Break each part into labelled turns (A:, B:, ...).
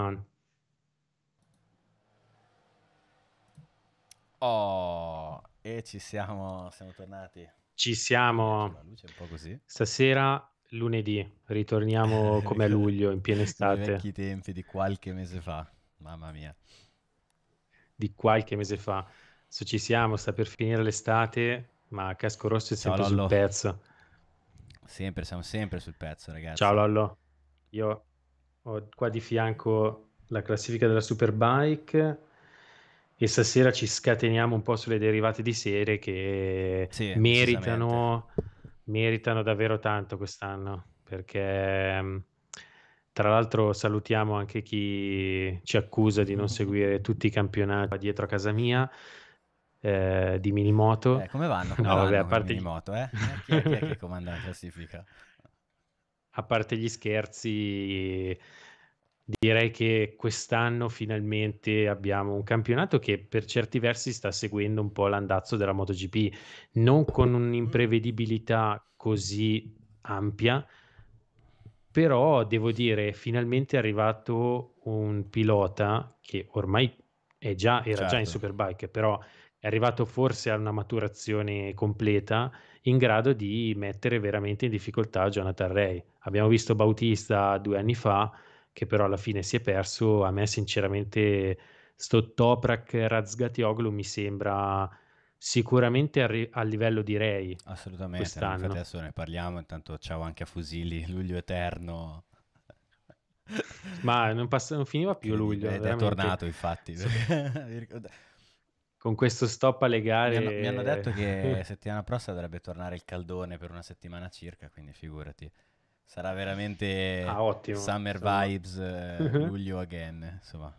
A: on. Oh, e ci siamo, siamo tornati.
B: Ci siamo. La
A: luce è un po' così.
B: Stasera, lunedì, ritorniamo come a luglio, in piena estate. I vecchi
A: tempi di qualche mese fa, mamma mia.
B: Di qualche mese fa. So, ci siamo, sta per finire l'estate,
A: ma Casco Rosso è sempre Ciao, sul pezzo. Sempre, siamo sempre sul pezzo, ragazzi. Ciao
B: Lollo. Io ho qua di fianco la classifica della Superbike e stasera ci scateniamo un po' sulle derivate di serie che sì, meritano, meritano davvero tanto quest'anno perché mm, tra l'altro salutiamo anche chi ci accusa di non seguire tutti i campionati dietro a casa mia eh, di Minimoto. Eh, come vanno? Come no, vanno vabbè, a parte Minimoto, eh?
A: chi, è, chi è che comanda la classifica?
B: a parte gli scherzi, direi che quest'anno finalmente abbiamo un campionato che per certi versi sta seguendo un po' l'andazzo della MotoGP, non con mm-hmm. un'imprevedibilità così ampia, però devo dire finalmente è arrivato un pilota che ormai già, era certo. già in certo. Superbike, però è arrivato forse a una maturazione completa in grado di mettere veramente in difficoltà Jonathan Ray. Abbiamo visto Bautista due anni fa, che però alla fine si è perso. A me, sinceramente, sto Toprak Razgatioglu mi sembra sicuramente a, ri- a, livello di
A: Ray. Assolutamente, quest'anno. adesso ne parliamo, intanto ciao anche a Fusili, luglio eterno.
B: Ma non, pass- non finiva
A: più luglio. Ed è tornato infatti.
B: Sì. con questo stop alle gare. Mi hanno, mi hanno detto che
A: settimana prossima dovrebbe tornare il caldone per una settimana circa, quindi figurati. Sarà veramente ah, ottimo, summer insomma. vibes, uh luglio again, insomma.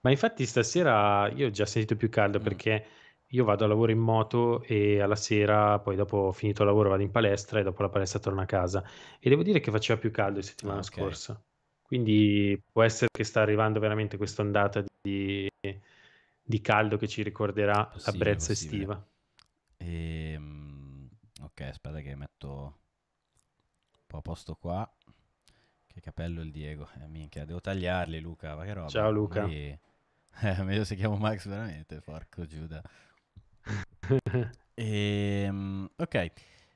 B: Ma infatti stasera io ho già sentito più caldo mm. perché io vado a lavoro in moto e alla sera, poi dopo ho finito il lavoro vado in palestra e dopo la palestra torno a casa. E devo dire che faceva più caldo la settimana okay. scorsa. Quindi può essere che sta arrivando veramente questa ondata di, di caldo che ci ricorderà possibile, la brezza estiva. E,
A: ehm, ok, aspetta che metto un po' a posto qua. Che capello il Diego. Eh, minchia, devo tagliarli Luca, ma che roba. Ciao Luca. Magari... Eh, meglio se chiamo Max veramente, porco Giuda. e, ehm, ok.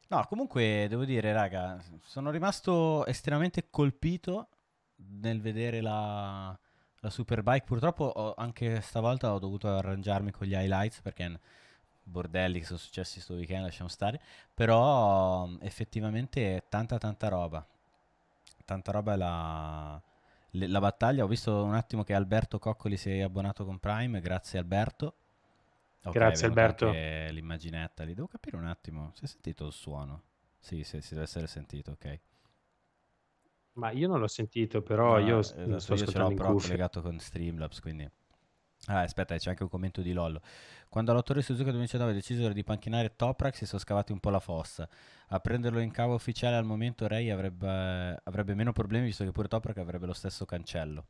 A: No, comunque devo dire, raga, sono rimasto estremamente colpito nel vedere la, la Superbike. Purtroppo ho, anche stavolta ho dovuto arrangiarmi con gli highlights perché bordelli che sono successi sto weekend, lasciamo stare. Però effettivamente tanta tanta roba. Tanta roba è la, la battaglia. Ho visto un attimo che Alberto Coccoli si è abbonato con Prime, grazie Alberto. Okay, grazie Alberto. L'immaginetta lì, devo capire un attimo, si è sentito il suono? Sì, sì, si deve essere sentito, ok.
B: Ma io non l'ho sentito, però no, io esatto, non sto io ce l'ho però cuffia. collegato
A: con Streamlabs, quindi... Ah, aspetta, c'è anche un commento di Lollo. Quando all'autore Suzuka 2019 decisero di panchinare Toprak si sono scavati un po' la fossa. A prenderlo in cavo ufficiale al momento Ray avrebbe, avrebbe meno problemi visto che pure Toprak avrebbe lo stesso cancello.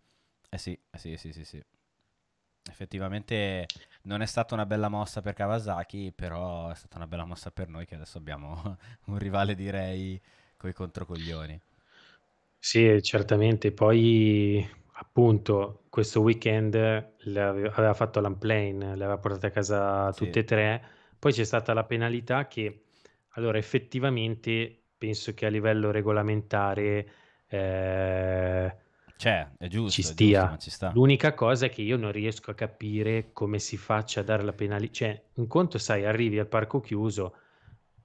A: Eh sì, eh sì, sì, sì, sì. Effettivamente non è stata una bella mossa per Kawasaki, però è stata una bella mossa per noi che adesso abbiamo un rivale di Ray coi controcoglioni.
B: Sì, certamente. Poi, appunto, questo weekend aveva fatto l'unplane, le aveva portate a casa tutte Sì. e tre. Poi c'è stata la penalità che, allora, effettivamente penso che a livello regolamentare eh, C'è,
A: è ci giusto, è giusto, ma stia. ci sta.
B: L'unica cosa è che io non riesco a capire come si faccia a dare la penalità. Cioè, un conto, sai, arrivi al parco chiuso,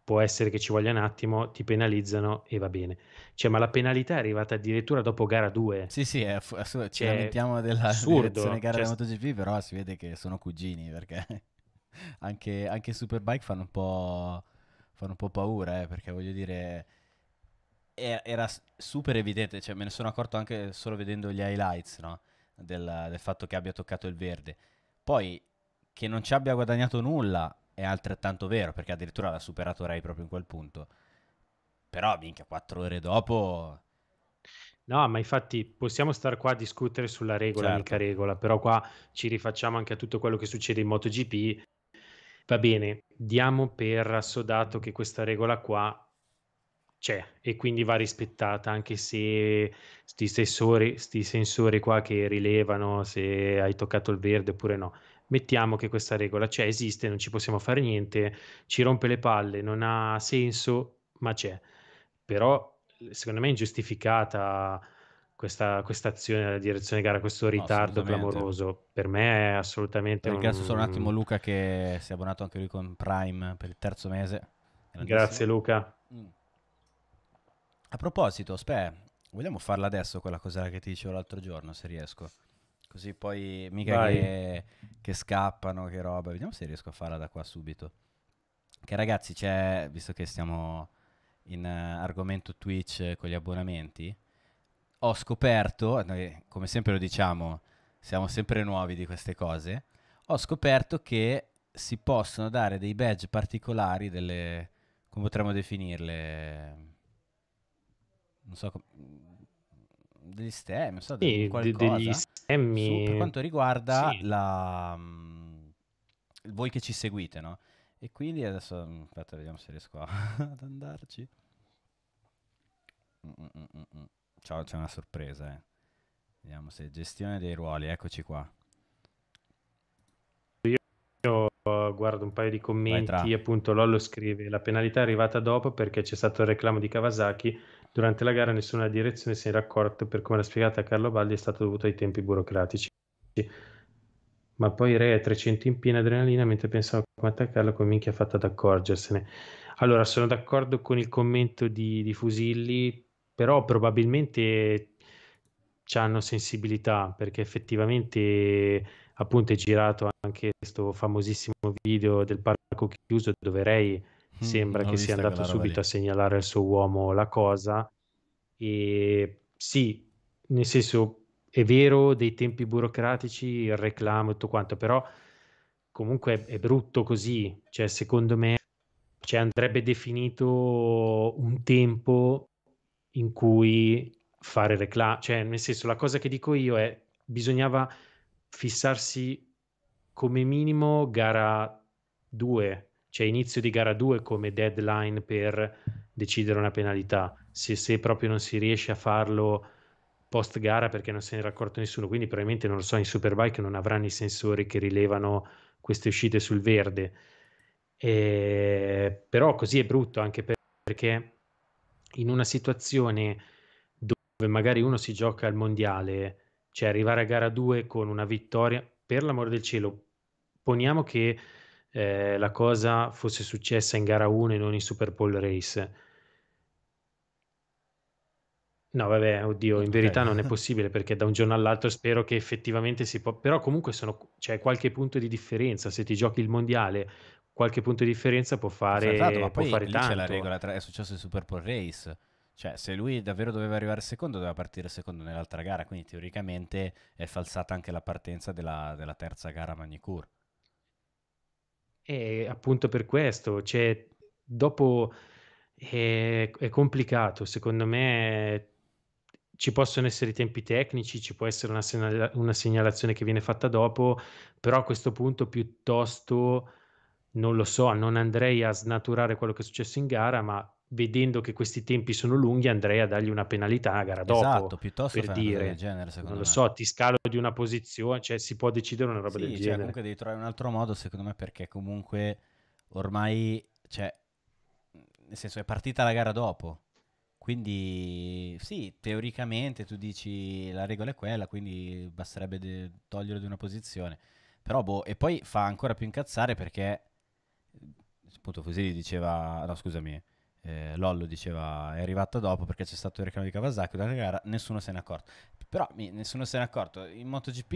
B: può essere che ci voglia un attimo, ti penalizzano e va bene. Cioè, ma la penalità è arrivata addirittura dopo gara 2. Sì, sì, è assurdo. ci lamentiamo della direzione gara cioè, della
A: MotoGP, però si vede che sono cugini, perché anche, anche Superbike fanno un po', fanno un po paura, eh, perché voglio dire, era, era super evidente, cioè me ne sono accorto anche solo vedendo gli highlights, no? del, del fatto che abbia toccato il verde. Poi, che non ci abbia guadagnato nulla, è altrettanto vero, perché addirittura l'ha superato Ray proprio in quel punto. Però, minchia, quattro ore dopo...
B: No, ma infatti possiamo stare qua a discutere sulla regola, certo. mica
A: regola, però
B: qua ci rifacciamo anche a tutto quello che succede in MotoGP. Va bene, diamo per assodato che questa regola qua c'è e quindi va rispettata anche se sti sensori, sti sensori qua che rilevano se hai toccato il verde oppure no mettiamo che questa regola c'è, esiste, non ci possiamo fare niente, ci rompe le palle, non ha senso, ma c'è. Però secondo me è ingiustificata questa, azione della direzione gara, questo ritardo clamoroso.
A: Per me è assolutamente... Ringrazio un... solo un attimo Luca che si è abbonato anche lui con Prime per il terzo mese. Grazie Luca. Mm. A proposito, Spe, vogliamo farla adesso quella cosa che ti dicevo l'altro giorno, se riesco? Così poi mica che, che, scappano, che roba. Vediamo se riesco a farla da qua subito. Che ragazzi, c'è, visto che stiamo in uh, argomento Twitch con gli abbonamenti, ho scoperto, noi, come sempre lo diciamo, siamo sempre nuovi di queste cose, ho scoperto che si possono dare dei badge particolari, delle, come potremmo definirle, non so come degli stemmi, so, sì, qualcosa, degli stemmi. Su, per quanto riguarda sì. la, um, voi che ci seguite, no? E quindi adesso, mm, aspetta, vediamo se riesco ad andarci. Mm, Ciao, c'è una sorpresa, eh. Vediamo se gestione dei ruoli, eccoci qua.
B: Io uh, guardo un paio di commenti, appunto Lollo scrive la penalità è arrivata dopo perché c'è stato il reclamo di Kawasaki Durante la gara nessuna direzione si era accorta per come l'ha spiegata Carlo Baldi è stato dovuto ai tempi burocratici. Ma poi Re è 300 in piena adrenalina mentre pensavo come attaccarlo, come minchia ha fatto ad accorgersene. Allora, sono d'accordo con il commento di, di Fusilli, però probabilmente hanno sensibilità perché effettivamente appunto è girato anche questo famosissimo video del parco chiuso dove Ray Mm, sembra mm, che sia andato subito lì. a segnalare al suo uomo la cosa e sì, nel senso è vero dei tempi burocratici, il reclamo e tutto quanto, però comunque è brutto così, cioè secondo me cioè, andrebbe definito un tempo in cui fare reclamo, cioè nel senso la cosa che dico io è bisognava fissarsi come minimo gara 2 cioè inizio di gara 2 come deadline per decidere una penalità, se, se proprio non si riesce a farlo post gara perché non se ne è accorto nessuno, quindi probabilmente non lo so, in Superbike non avranno i sensori che rilevano queste uscite sul verde, e, però così è brutto anche per, perché in una situazione dove magari uno si gioca al mondiale, cioè arrivare a gara 2 con una vittoria, per l'amore del cielo, poniamo che eh, la cosa fosse successa in gara 1 e non in Super Bowl Race. No, vabbè, oddio, in okay. verità non è possibile perché da un giorno all'altro spero che effettivamente si possa, però comunque sono... c'è cioè, qualche punto di differenza, se ti giochi il mondiale qualche punto di differenza può fare, esatto, ma può poi fare tanto. c'è la regola,
A: tra... è successo il Super Bowl Race, cioè, se lui davvero doveva arrivare secondo, doveva partire secondo nell'altra gara, quindi teoricamente è falsata anche la partenza della, della terza gara Magnicur.
B: E appunto per questo, cioè, dopo è, eh, è complicato, secondo me ci possono essere i tempi tecnici, ci può essere una, segnala- una, segnalazione che viene fatta dopo, però a questo punto piuttosto non lo so, non andrei a snaturare quello che è successo in gara, ma vedendo che questi tempi sono lunghi, andrei a dargli una
A: penalità a gara dopo. Esatto, piuttosto per dire, del genere, secondo non me. lo
B: so, ti scalo di una posizione, cioè si può decidere una roba sì, del cioè, genere. comunque
A: devi trovare un altro modo, secondo me, perché comunque ormai, cioè, nel senso, è partita la gara dopo. Quindi sì, teoricamente tu dici la regola è quella, quindi basterebbe de- toglierlo di una posizione. Però boh, e poi fa ancora più incazzare perché appunto Fuseli diceva, no scusami, eh, Lollo diceva è arrivata dopo perché c'è stato il reclamo di Kawasaki durante la gara, nessuno se n'è accorto. Però mi, nessuno se n'è accorto. In MotoGP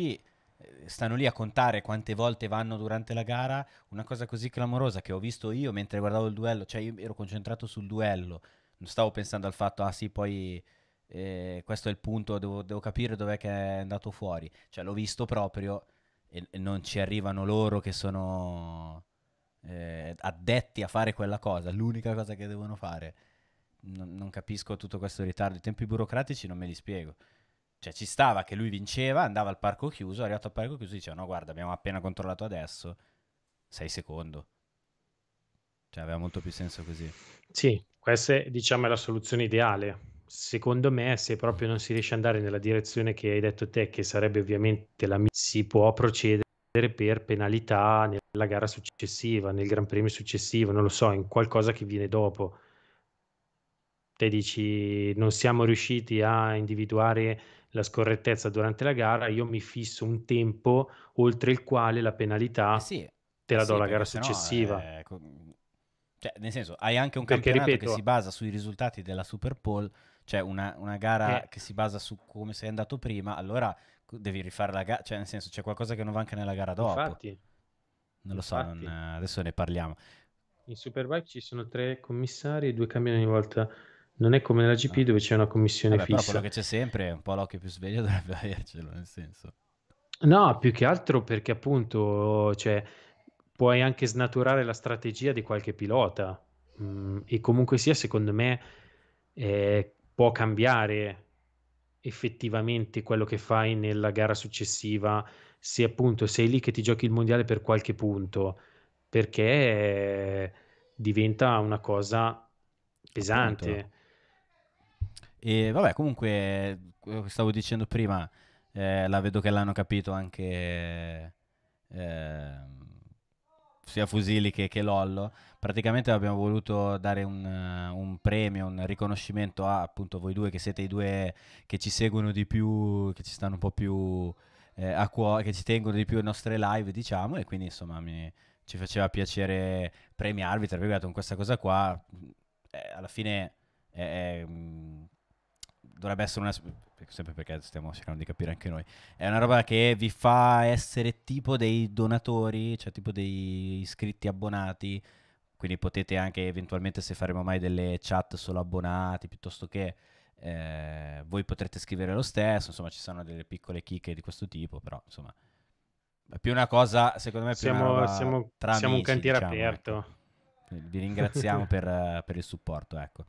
A: eh, stanno lì a contare quante volte vanno durante la gara, una cosa così clamorosa che ho visto io mentre guardavo il duello, cioè io ero concentrato sul duello, non stavo pensando al fatto, ah sì, poi eh, questo è il punto, devo, devo capire dov'è che è andato fuori. Cioè l'ho visto proprio e, e non ci arrivano loro che sono eh, addetti a fare quella cosa, l'unica cosa che devono fare. Non, non capisco tutto questo ritardo. I tempi burocratici non me li spiego. Cioè, ci stava che lui vinceva, andava al parco chiuso, arrivato al parco chiuso e diceva: No, guarda, abbiamo appena controllato adesso. Sei secondo. Cioè, aveva molto più senso così.
B: Sì, questa è, diciamo, la soluzione ideale. Secondo me, se proprio non si riesce ad andare nella direzione che hai detto te, che sarebbe ovviamente la si può procedere per penalità nella gara successiva, nel Gran Premio successivo, non lo so, in qualcosa che viene dopo. Te dici non siamo riusciti a individuare la scorrettezza durante la gara, io mi fisso un tempo oltre il quale la penalità eh sì, te la eh do la gara successiva.
A: Eh, cioè, nel senso, hai anche un perché, campionato ripeto, che si basa sui risultati della Super Bowl, cioè una, una gara eh, che si basa su come sei andato prima, allora devi rifare la gara, cioè nel senso c'è qualcosa che non va anche nella gara dopo. Infatti. Non lo so, non, eh, adesso ne parliamo. In
B: Superbike ci sono tre commissari e due cambiano ogni volta. Non è come nella GP no. Ah. dove c'è una commissione Vabbè, fissa. Però quello
A: che c'è sempre, è un po' l'occhio più sveglio dovrebbe avercelo, nel senso.
B: No, più che altro perché appunto cioè, puoi anche snaturare la strategia di qualche pilota. Mm, e comunque sia, secondo me, eh, può cambiare effettivamente quello che fai nella gara successiva, se appunto sei lì che ti giochi il mondiale per qualche punto, perché
A: diventa una cosa
B: pesante. Appunto.
A: E vabbè, comunque, eh, stavo dicendo prima, eh, la vedo che l'hanno capito anche... Eh, sia Fusili che, che Lollo, praticamente abbiamo voluto dare un, eh, un, premio, un riconoscimento a appunto voi due che siete i due che ci seguono di più, che ci stanno un po' più eh, a cuore, che ci tengono di più le nostre live, diciamo, e quindi insomma mi, ci faceva piacere premiarvi, tra virgolette, con questa cosa qua. Eh, alla fine eh, eh mm, dovrebbe essere una sempre perché stiamo cercando di capire anche noi, è una roba che vi fa essere tipo dei donatori, cioè tipo dei iscritti abbonati, quindi potete anche eventualmente se faremo mai delle chat solo abbonati piuttosto che... Eh, voi potrete scrivere lo stesso, insomma ci sono delle piccole chicche di questo tipo, però insomma è più una cosa, secondo me, più siamo, siamo, siamo amici, un cantiere diciamo, aperto. Ecco. Vi ringraziamo per, per, il supporto, ecco.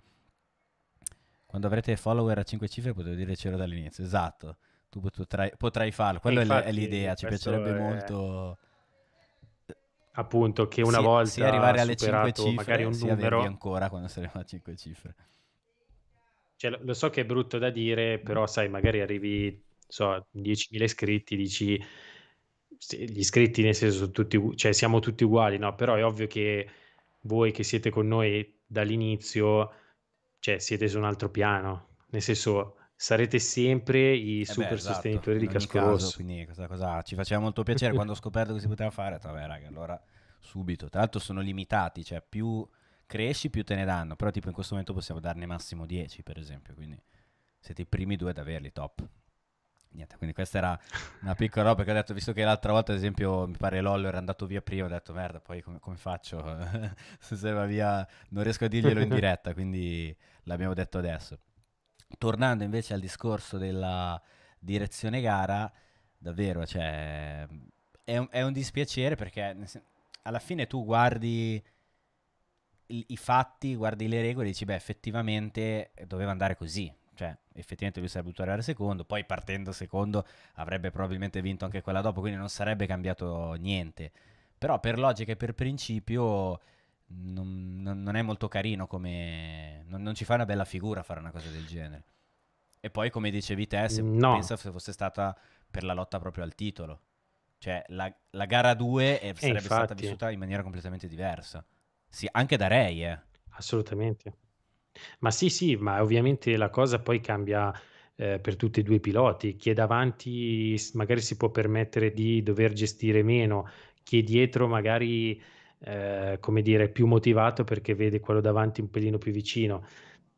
A: Quando avrete follower a 5 cifre potete dircelo dall'inizio, esatto. Tu potrai, potrai farlo, quella infatti, è l'idea, ci piacerebbe è... molto... Appunto, che una sì, volta... Sì, arrivare alle 5 cifre, magari un sì, numero... ancora quando saremo a 5 cifre. Cioè, lo so che è brutto
B: da dire, però mm. sai, magari arrivi, so, 10.000 iscritti, dici gli iscritti nel senso sono tutti, cioè siamo tutti uguali, no? Però è ovvio che voi che siete con noi dall'inizio cioè, siete su un altro piano, nel senso sarete sempre i super eh beh, esatto. sostenitori di Casco caso, Rosso.
A: Quindi cosa, cosa, ci faceva molto piacere quando ho scoperto che si poteva fare, detto, vabbè raga, allora subito. Tra l'altro sono limitati, cioè più cresci più te ne danno, però tipo in questo momento possiamo darne massimo 10 per esempio, quindi siete i primi due ad averli, top. Niente, quindi questa era una piccola roba che ho detto, visto che l'altra volta ad esempio mi pare Lollo era andato via prima, ho detto merda, poi come, come faccio? Se va via non riesco a dirglielo in diretta, quindi l'abbiamo detto adesso. Tornando invece al discorso della direzione gara, davvero, cioè, è, un, è un dispiacere perché alla fine tu guardi i, i fatti, guardi le regole e dici, beh, effettivamente doveva andare così, cioè effettivamente lui sarebbe dovuto arrivare secondo, poi partendo secondo avrebbe probabilmente vinto anche quella dopo, quindi non sarebbe cambiato niente. Però per logica e per principio non, non, è molto carino come... Non, non, ci fa una bella figura fare una cosa del genere. E poi, come dicevi te, se no. pensa se fosse stata per la lotta proprio al titolo. Cioè, la, la gara 2 è, eh, sarebbe infatti... stata vissuta in maniera completamente diversa. Sì, anche da Ray, eh. Assolutamente.
B: Ma sì, sì, ma ovviamente la cosa poi cambia eh, per tutti e due i piloti. Chi è davanti magari si può permettere di dover gestire meno, chi è dietro magari eh, come dire, più motivato perché vede quello davanti un pelino più vicino.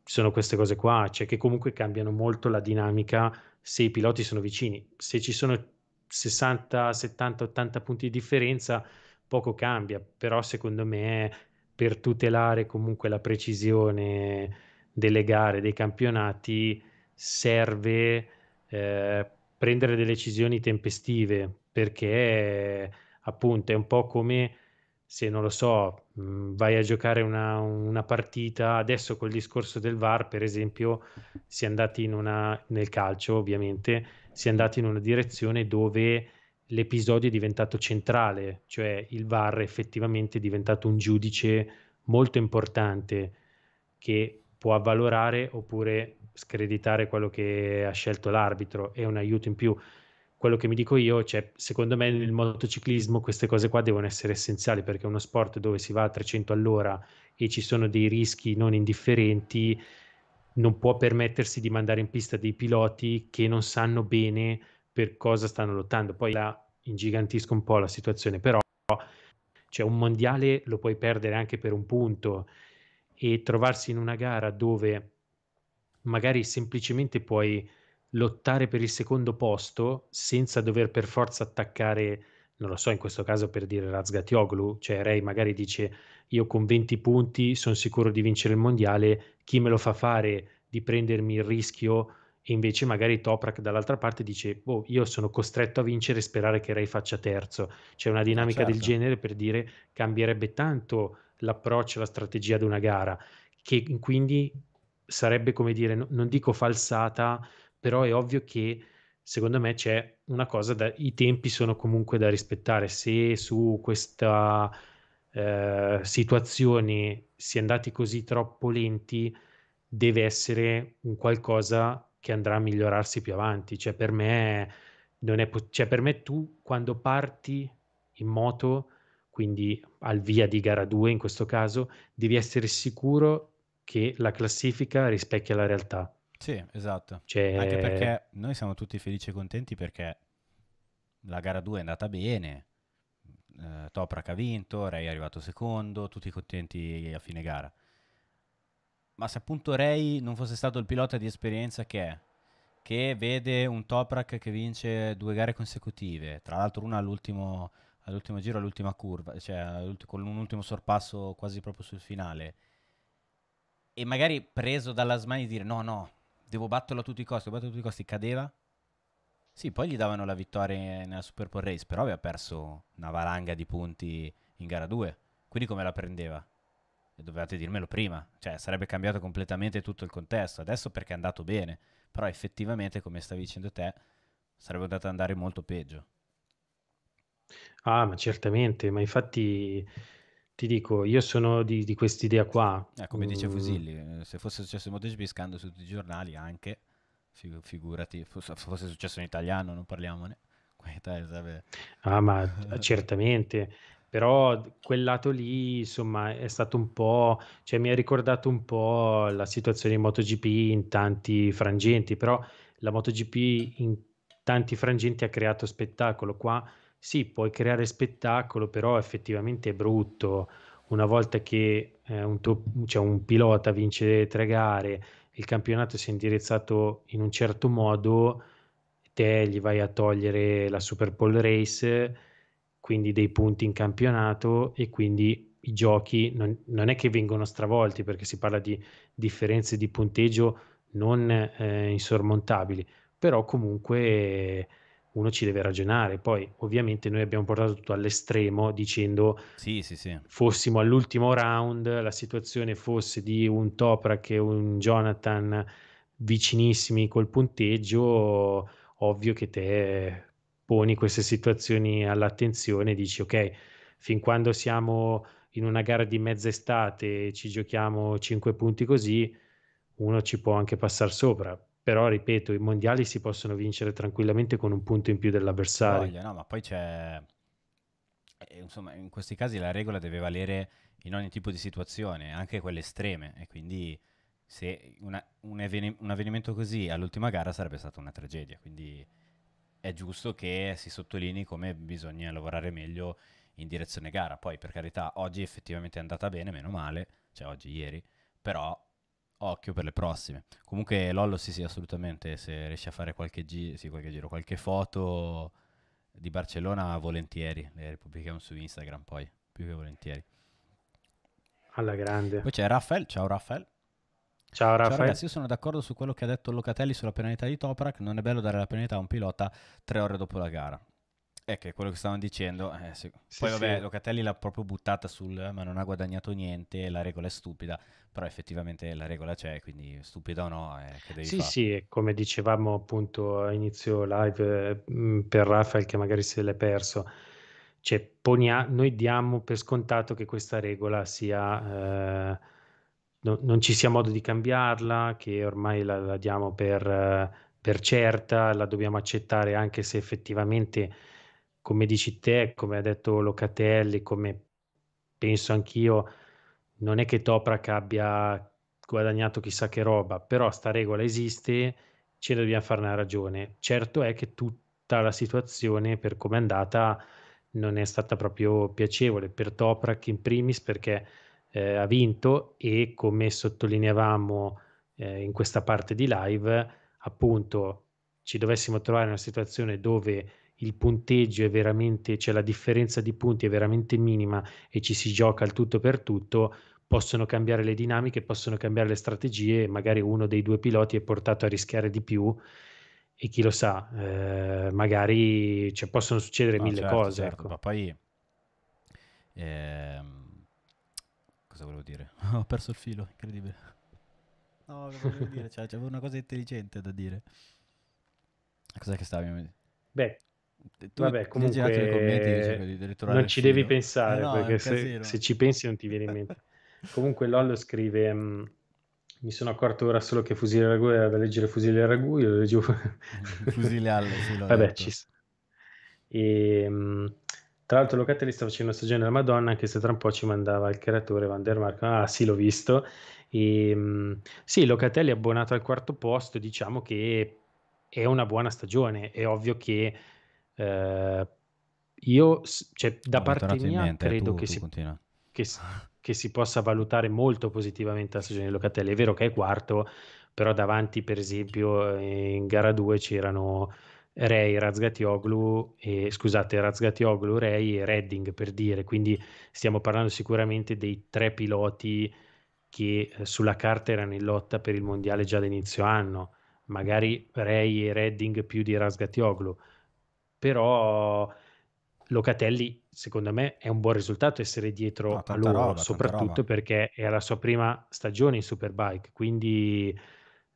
B: Ci sono queste cose qua, cioè che comunque cambiano molto la dinamica se i piloti sono vicini. Se ci sono 60, 70, 80 punti di differenza, poco cambia, però secondo me per tutelare comunque la precisione delle gare, dei campionati, serve eh, prendere delle decisioni tempestive perché appunto è un po' come se non lo so, mm, vai a giocare una, una, partita, adesso col discorso del VAR, per esempio, si è andati in una, nel calcio ovviamente, si è andati in una direzione dove l'episodio è diventato centrale, cioè il VAR è effettivamente diventato un giudice molto importante che può avvalorare oppure screditare quello che ha scelto l'arbitro, è un aiuto in più quello che mi dico io, cioè, secondo me nel motociclismo queste cose qua devono essere essenziali perché è uno sport dove si va a 300 all'ora e ci sono dei rischi non indifferenti, non può permettersi di mandare in pista dei piloti che non sanno bene per cosa stanno lottando. Poi la ingigantisco un po' la situazione, però cioè, un mondiale lo puoi perdere anche per un punto e trovarsi in una gara dove magari semplicemente puoi lottare per il secondo posto senza dover per forza attaccare, non lo so, in questo caso per dire Razgatioglu, cioè Ray magari dice io con 20 punti sono sicuro di vincere il mondiale, chi me lo fa fare di prendermi il rischio? E invece magari Toprak dall'altra parte dice boh, io sono costretto a vincere e sperare che Ray faccia terzo. C'è una dinamica certo. del genere per dire cambierebbe tanto l'approccio, la strategia di una gara, che quindi sarebbe come dire, non dico falsata, però è ovvio che secondo me c'è una cosa, da, i tempi sono comunque da rispettare, se su questa eh, situazione si è andati così troppo lenti, deve essere un qualcosa che andrà a migliorarsi più avanti, cioè per me, po- cioè per me tu quando parti in moto, quindi al via di gara 2 in questo caso, devi essere sicuro che la classifica rispecchia la realtà
A: sì, esatto. Cioè... Anche perché noi siamo tutti felici e contenti perché la gara 2 è andata bene, eh, Toprak ha vinto, Ray è arrivato secondo, tutti contenti a fine gara. Ma se appunto Ray non fosse stato il pilota di esperienza che è, che vede un Toprak che vince due gare consecutive, tra l'altro una all'ultimo, all'ultimo giro, all'ultima curva, cioè con un ultimo sorpasso quasi proprio sul finale, e magari preso dalla smania di dire no, no, devo batterlo a tutti i costi, batterlo a tutti i costi, cadeva. Sì, poi gli davano la vittoria nella Super Bowl Race, però aveva perso una valanga di punti in gara 2. Quindi come la prendeva? E dovevate dirmelo prima, cioè sarebbe cambiato completamente tutto il contesto. Adesso perché è andato bene, però effettivamente, come stavi dicendo te, sarebbe andato ad andare molto peggio.
B: Ah, ma certamente, ma infatti ti dico, io sono di, di quest'idea qua. Eh, come dice mm. Fusilli,
A: eh, se fosse successo in MotoGP scando su tutti i giornali anche, figurati, fosse, fosse successo in italiano, non parliamone. Ah, ma
B: certamente, però quel lato lì, insomma, è stato un po', cioè mi ha ricordato un po' la situazione in MotoGP in tanti frangenti, però la MotoGP in tanti frangenti ha creato spettacolo. Qua sì, puoi creare spettacolo, però effettivamente è brutto. Una volta che eh, un, tuo, cioè un pilota vince tre gare, il campionato si è indirizzato in un certo modo, te gli vai a togliere la Super Bowl Race, quindi dei punti in campionato e quindi i giochi non, non è che vengono stravolti perché si parla di differenze di punteggio non eh, insormontabili, però comunque... Eh, uno ci deve ragionare. Poi, ovviamente, noi abbiamo portato tutto all'estremo dicendo
A: sì, sì, sì.
B: fossimo all'ultimo round, la situazione fosse di un Toprak e un Jonathan vicinissimi col punteggio, ovvio che te poni queste situazioni all'attenzione e dici ok, fin quando siamo in una gara di mezza estate ci giochiamo 5 punti così, uno ci può anche passare sopra però ripeto, i mondiali si possono vincere tranquillamente con un punto in più dell'avversario.
A: Voglia, no, ma poi c'è... Eh, insomma, in questi casi la regola deve valere in ogni tipo di situazione, anche quelle estreme, e quindi se una, un, even- un, avvenimento così all'ultima gara sarebbe stata una tragedia, quindi è giusto che si sottolinei come bisogna lavorare meglio in direzione gara. Poi, per carità, oggi effettivamente è andata bene, meno male, cioè oggi, ieri, però occhio per le prossime. Comunque Lollo sì sì assolutamente, se riesci a fare qualche, gi- sì, qualche giro, qualche foto di Barcellona volentieri, le ripubblichiamo su Instagram poi, più che volentieri. Alla grande. Poi c'è Raffaele, ciao Raffaele. Ciao Raffaele. Ciao ragazzi, io sono d'accordo su quello che ha detto Locatelli sulla penalità di Toprak, non è bello dare la penalità a un pilota tre ore dopo la gara. È che quello che stavano dicendo, eh, sì. Sì, poi vabbè, Locatelli l'ha proprio buttata sul eh, ma non ha guadagnato niente, la regola è stupida, però effettivamente la regola c'è, quindi stupida o no, eh, che devi Sì, fare. sì,
B: come dicevamo appunto a inizio live eh, per Rafael che
A: magari se l'è perso,
B: cioè ponia- noi diamo per scontato che questa regola sia... Eh, no, non ci sia modo di cambiarla, che ormai la, la diamo per, eh, per certa, la dobbiamo accettare anche se effettivamente come dici te, come ha detto Locatelli, come penso anch'io, non è che Toprak abbia guadagnato chissà che roba, però sta regola esiste, ce ne dobbiamo fare una ragione. Certo è che tutta la situazione, per come è andata, non è stata proprio piacevole per Toprak in primis perché eh, ha vinto e come sottolineavamo eh, in questa parte di live, appunto ci dovessimo trovare in una situazione dove il punteggio è veramente, cioè la differenza di punti è veramente minima e ci si gioca il tutto per tutto, possono cambiare le dinamiche, possono cambiare le strategie, magari uno dei due piloti è portato a rischiare di più e chi lo sa, eh, magari cioè, possono succedere no, mille certo, cose. Certo, ecco.
A: Ma poi... Ehm, cosa volevo dire? Ho perso il filo, incredibile. No, cosa dire? Cioè, c'avevo una cosa intelligente da dire. Cos'è che stavi? Beh, tu Vabbè, comunque commenti, non ci devi pensare, eh no, perché se, se,
B: ci pensi non ti viene in mente. comunque Lollo scrive... Mm, mi sono accorto ora solo che Fusile Ragù era da leggere Fusile Ragù, io lo leggevo... Fusile Alle, sì, Vabbè, ci sta. E, mm, tra l'altro Locatelli sta facendo una stagione della Madonna, anche se tra un po' ci mandava il creatore Van der Mark. Ah sì, l'ho visto. E, mm, sì, Locatelli è abbonato al quarto posto, diciamo che è una buona stagione. È ovvio che eh, io, cioè, da no, parte mia, mente, credo tu, che, tu si, che, che, si, possa valutare molto positivamente la stagione di Locatelli. È vero che è quarto, però davanti, per esempio, in gara 2 c'erano Ray, Razgatioglu, e, scusate, Razgatioglu, Ray e Redding, per dire. Quindi stiamo parlando sicuramente dei tre piloti che eh, sulla carta erano in lotta per il mondiale già da inizio anno. Magari Ray e Redding più di Razgatioglu però Locatelli secondo me è un buon risultato essere dietro no, a loro, roba, soprattutto perché è la sua prima stagione in Superbike, quindi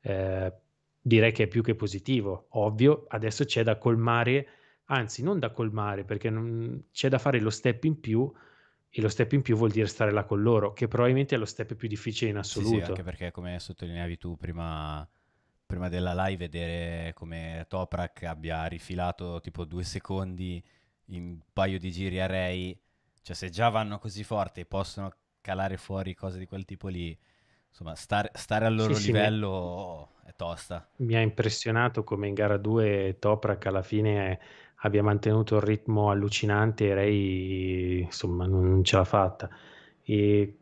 B: eh, direi che è più che positivo. Ovvio, adesso c'è da colmare, anzi non da colmare, perché non, c'è da fare lo step in più e lo step in più vuol dire stare là con loro, che probabilmente è lo step
A: più difficile in assoluto. Sì, sì, anche perché come sottolineavi tu prima prima della live vedere come Toprak abbia rifilato tipo due secondi in un paio di giri a Ray. Cioè, se già vanno così forte e possono calare fuori cose di quel tipo lì, insomma, star, stare al loro sì, livello sì, mi... Oh, è tosta.
B: Mi ha impressionato come in gara 2 Toprak alla fine abbia mantenuto il ritmo allucinante e Ray, insomma, non, ce l'ha fatta. E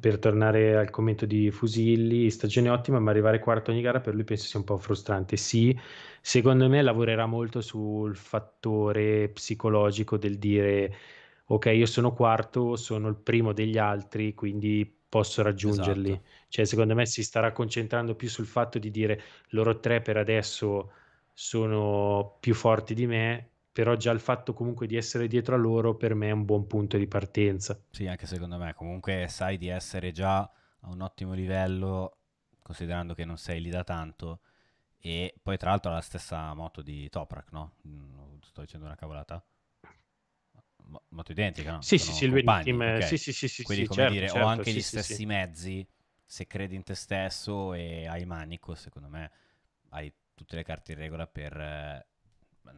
B: per tornare al commento di Fusilli, stagione ottima, ma arrivare quarto ogni gara per lui penso sia un po' frustrante. Sì, secondo me lavorerà molto sul fattore psicologico del dire ok, io sono quarto, sono il primo degli altri, quindi posso raggiungerli. Esatto. Cioè, secondo me si starà concentrando più sul fatto di dire loro tre per adesso sono più forti di me, però già il fatto comunque di essere dietro
A: a loro per me è un buon punto di partenza. Sì, anche secondo me, comunque sai di essere già a un ottimo livello, considerando che non sei lì da tanto, e poi tra l'altro ha la stessa moto di Toprak, no? Mm, sto dicendo una cavolata? moto identica, no? Sì, Sono sì, sì, il team, okay? sì, sì, sì, sì, Quindi sì, come certo, dire, certo, ho anche sì, gli stessi sì, mezzi, se credi in te stesso e hai manico, secondo me hai tutte le carte in regola per eh,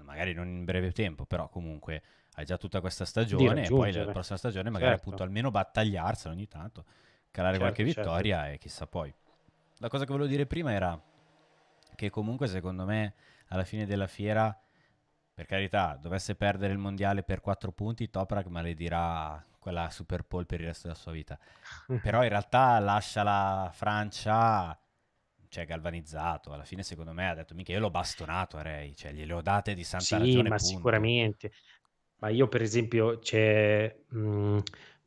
A: magari non in breve tempo, però comunque hai già tutta questa stagione e poi la prossima stagione magari certo. appunto almeno battagliarsela ogni tanto, calare certo, qualche certo. vittoria certo. e chissà poi. La cosa che volevo dire prima era che comunque secondo me alla fine della fiera, per carità, dovesse perdere il mondiale per 4 punti, Toprak maledirà quella Super Bowl per il resto della sua vita. Però in realtà lascia la Francia cioè, galvanizzato. Alla fine, secondo me, ha detto: Mica, io l'ho bastonato a Ray, cioè, gliele ho date di santa sì, ragione. Ma punto.
B: sicuramente. Ma io, per esempio, c'è. Mh,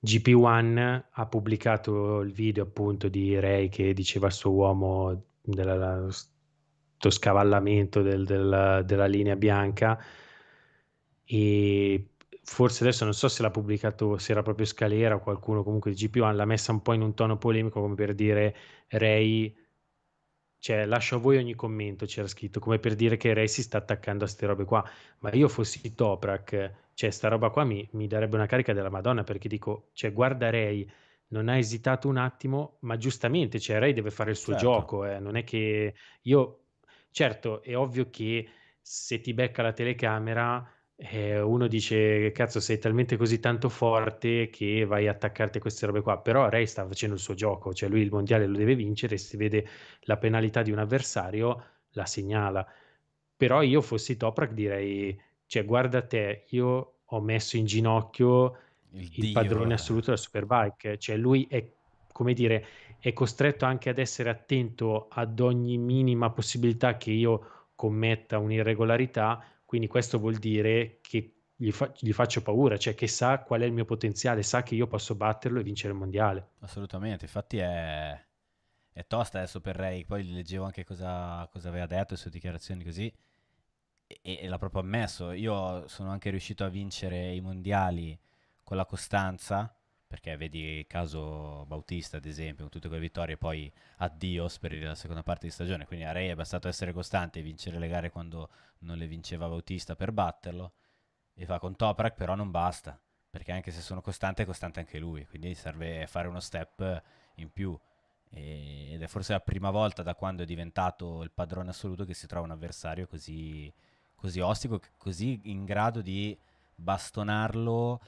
B: GP1 ha pubblicato il video appunto di Ray che diceva al suo uomo della, questo scavallamento del, del, della linea bianca e forse adesso non so se l'ha pubblicato se era proprio Scalera o qualcuno comunque di GP1 l'ha messa un po' in un tono polemico come per dire Ray cioè lascio a voi ogni commento, c'era scritto, come per dire che Ray si sta attaccando a queste robe qua, ma io fossi Toprak, cioè sta roba qua mi, mi darebbe una carica della Madonna, perché dico, cioè guarda Ray, non ha esitato un attimo, ma giustamente, cioè Ray deve fare il suo certo. gioco, eh, non è che io, certo, è ovvio che se ti becca la telecamera eh, uno dice, cazzo, sei talmente così tanto forte che vai a attaccarti a queste robe qua, però Ray sta facendo il suo gioco, cioè lui il mondiale lo deve vincere, se vede la penalità di un avversario la segnala. Però io fossi Toprak direi, cioè guarda te, io ho messo in ginocchio
A: il, il padrone eh.
B: assoluto della Superbike, cioè lui è, come dire, è costretto anche ad essere attento ad ogni minima possibilità che io commetta un'irregolarità quindi questo vuol dire che gli, fa- gli, faccio paura, cioè che sa qual è il mio potenziale, sa che io posso batterlo e vincere il mondiale.
A: Assolutamente, infatti è, è tosta adesso per Ray, poi leggevo anche cosa, cosa aveva detto, le sue dichiarazioni così, e, e l'ha proprio ammesso. Io sono anche riuscito a vincere i mondiali con la costanza perché vedi il caso Bautista ad esempio, con tutte quelle vittorie poi addio per la seconda parte di stagione, quindi a Ray è bastato essere costante e vincere le gare quando non le vinceva Bautista per batterlo, e fa con Toprak però non basta, perché anche se sono costante è costante anche lui, quindi serve fare uno step in più e, ed è forse la prima volta da quando è diventato il padrone assoluto che si trova un avversario così, così ostico, così in grado di bastonarlo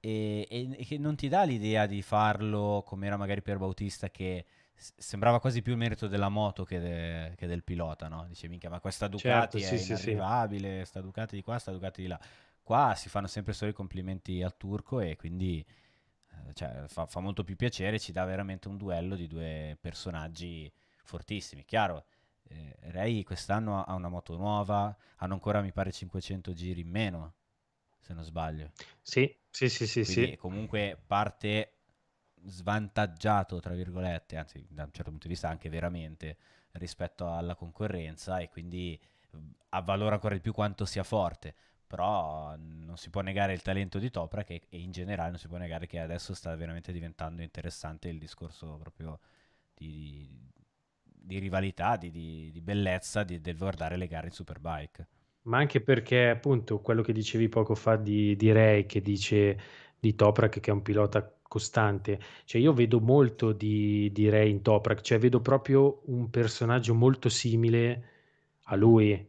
A: e, e, e, che non ti dà l'idea di farlo come era magari per Bautista che sembrava quasi più il merito della moto che, de- che del pilota, no? Dice minchia, ma questa certo, Ducati certo, è sì, inarrivabile, sì. sta Ducati di qua, sta Ducati di là. Qua si fanno sempre solo i complimenti al turco e quindi eh, cioè, fa, fa, molto più piacere, ci dà veramente un duello di due personaggi fortissimi. Chiaro, eh, Ray quest'anno ha una moto nuova, hanno ancora mi pare 500 giri in meno, se non sbaglio. Sì, sì, sì, sì, Quindi sì. comunque parte svantaggiato, tra virgolette, anzi da un certo punto di vista anche veramente, rispetto alla concorrenza e quindi avvalora ancora di più quanto sia forte. Però non si può negare il talento di Topra che, e in generale non si può negare che adesso sta veramente diventando interessante il discorso proprio di, di rivalità, di, di, di bellezza del guardare le gare in Superbike.
B: Ma anche perché appunto quello che dicevi poco fa di, di Ray, che dice di Toprak che è un pilota costante, cioè io vedo molto di, di Ray in Toprak, cioè vedo proprio un personaggio molto simile a lui,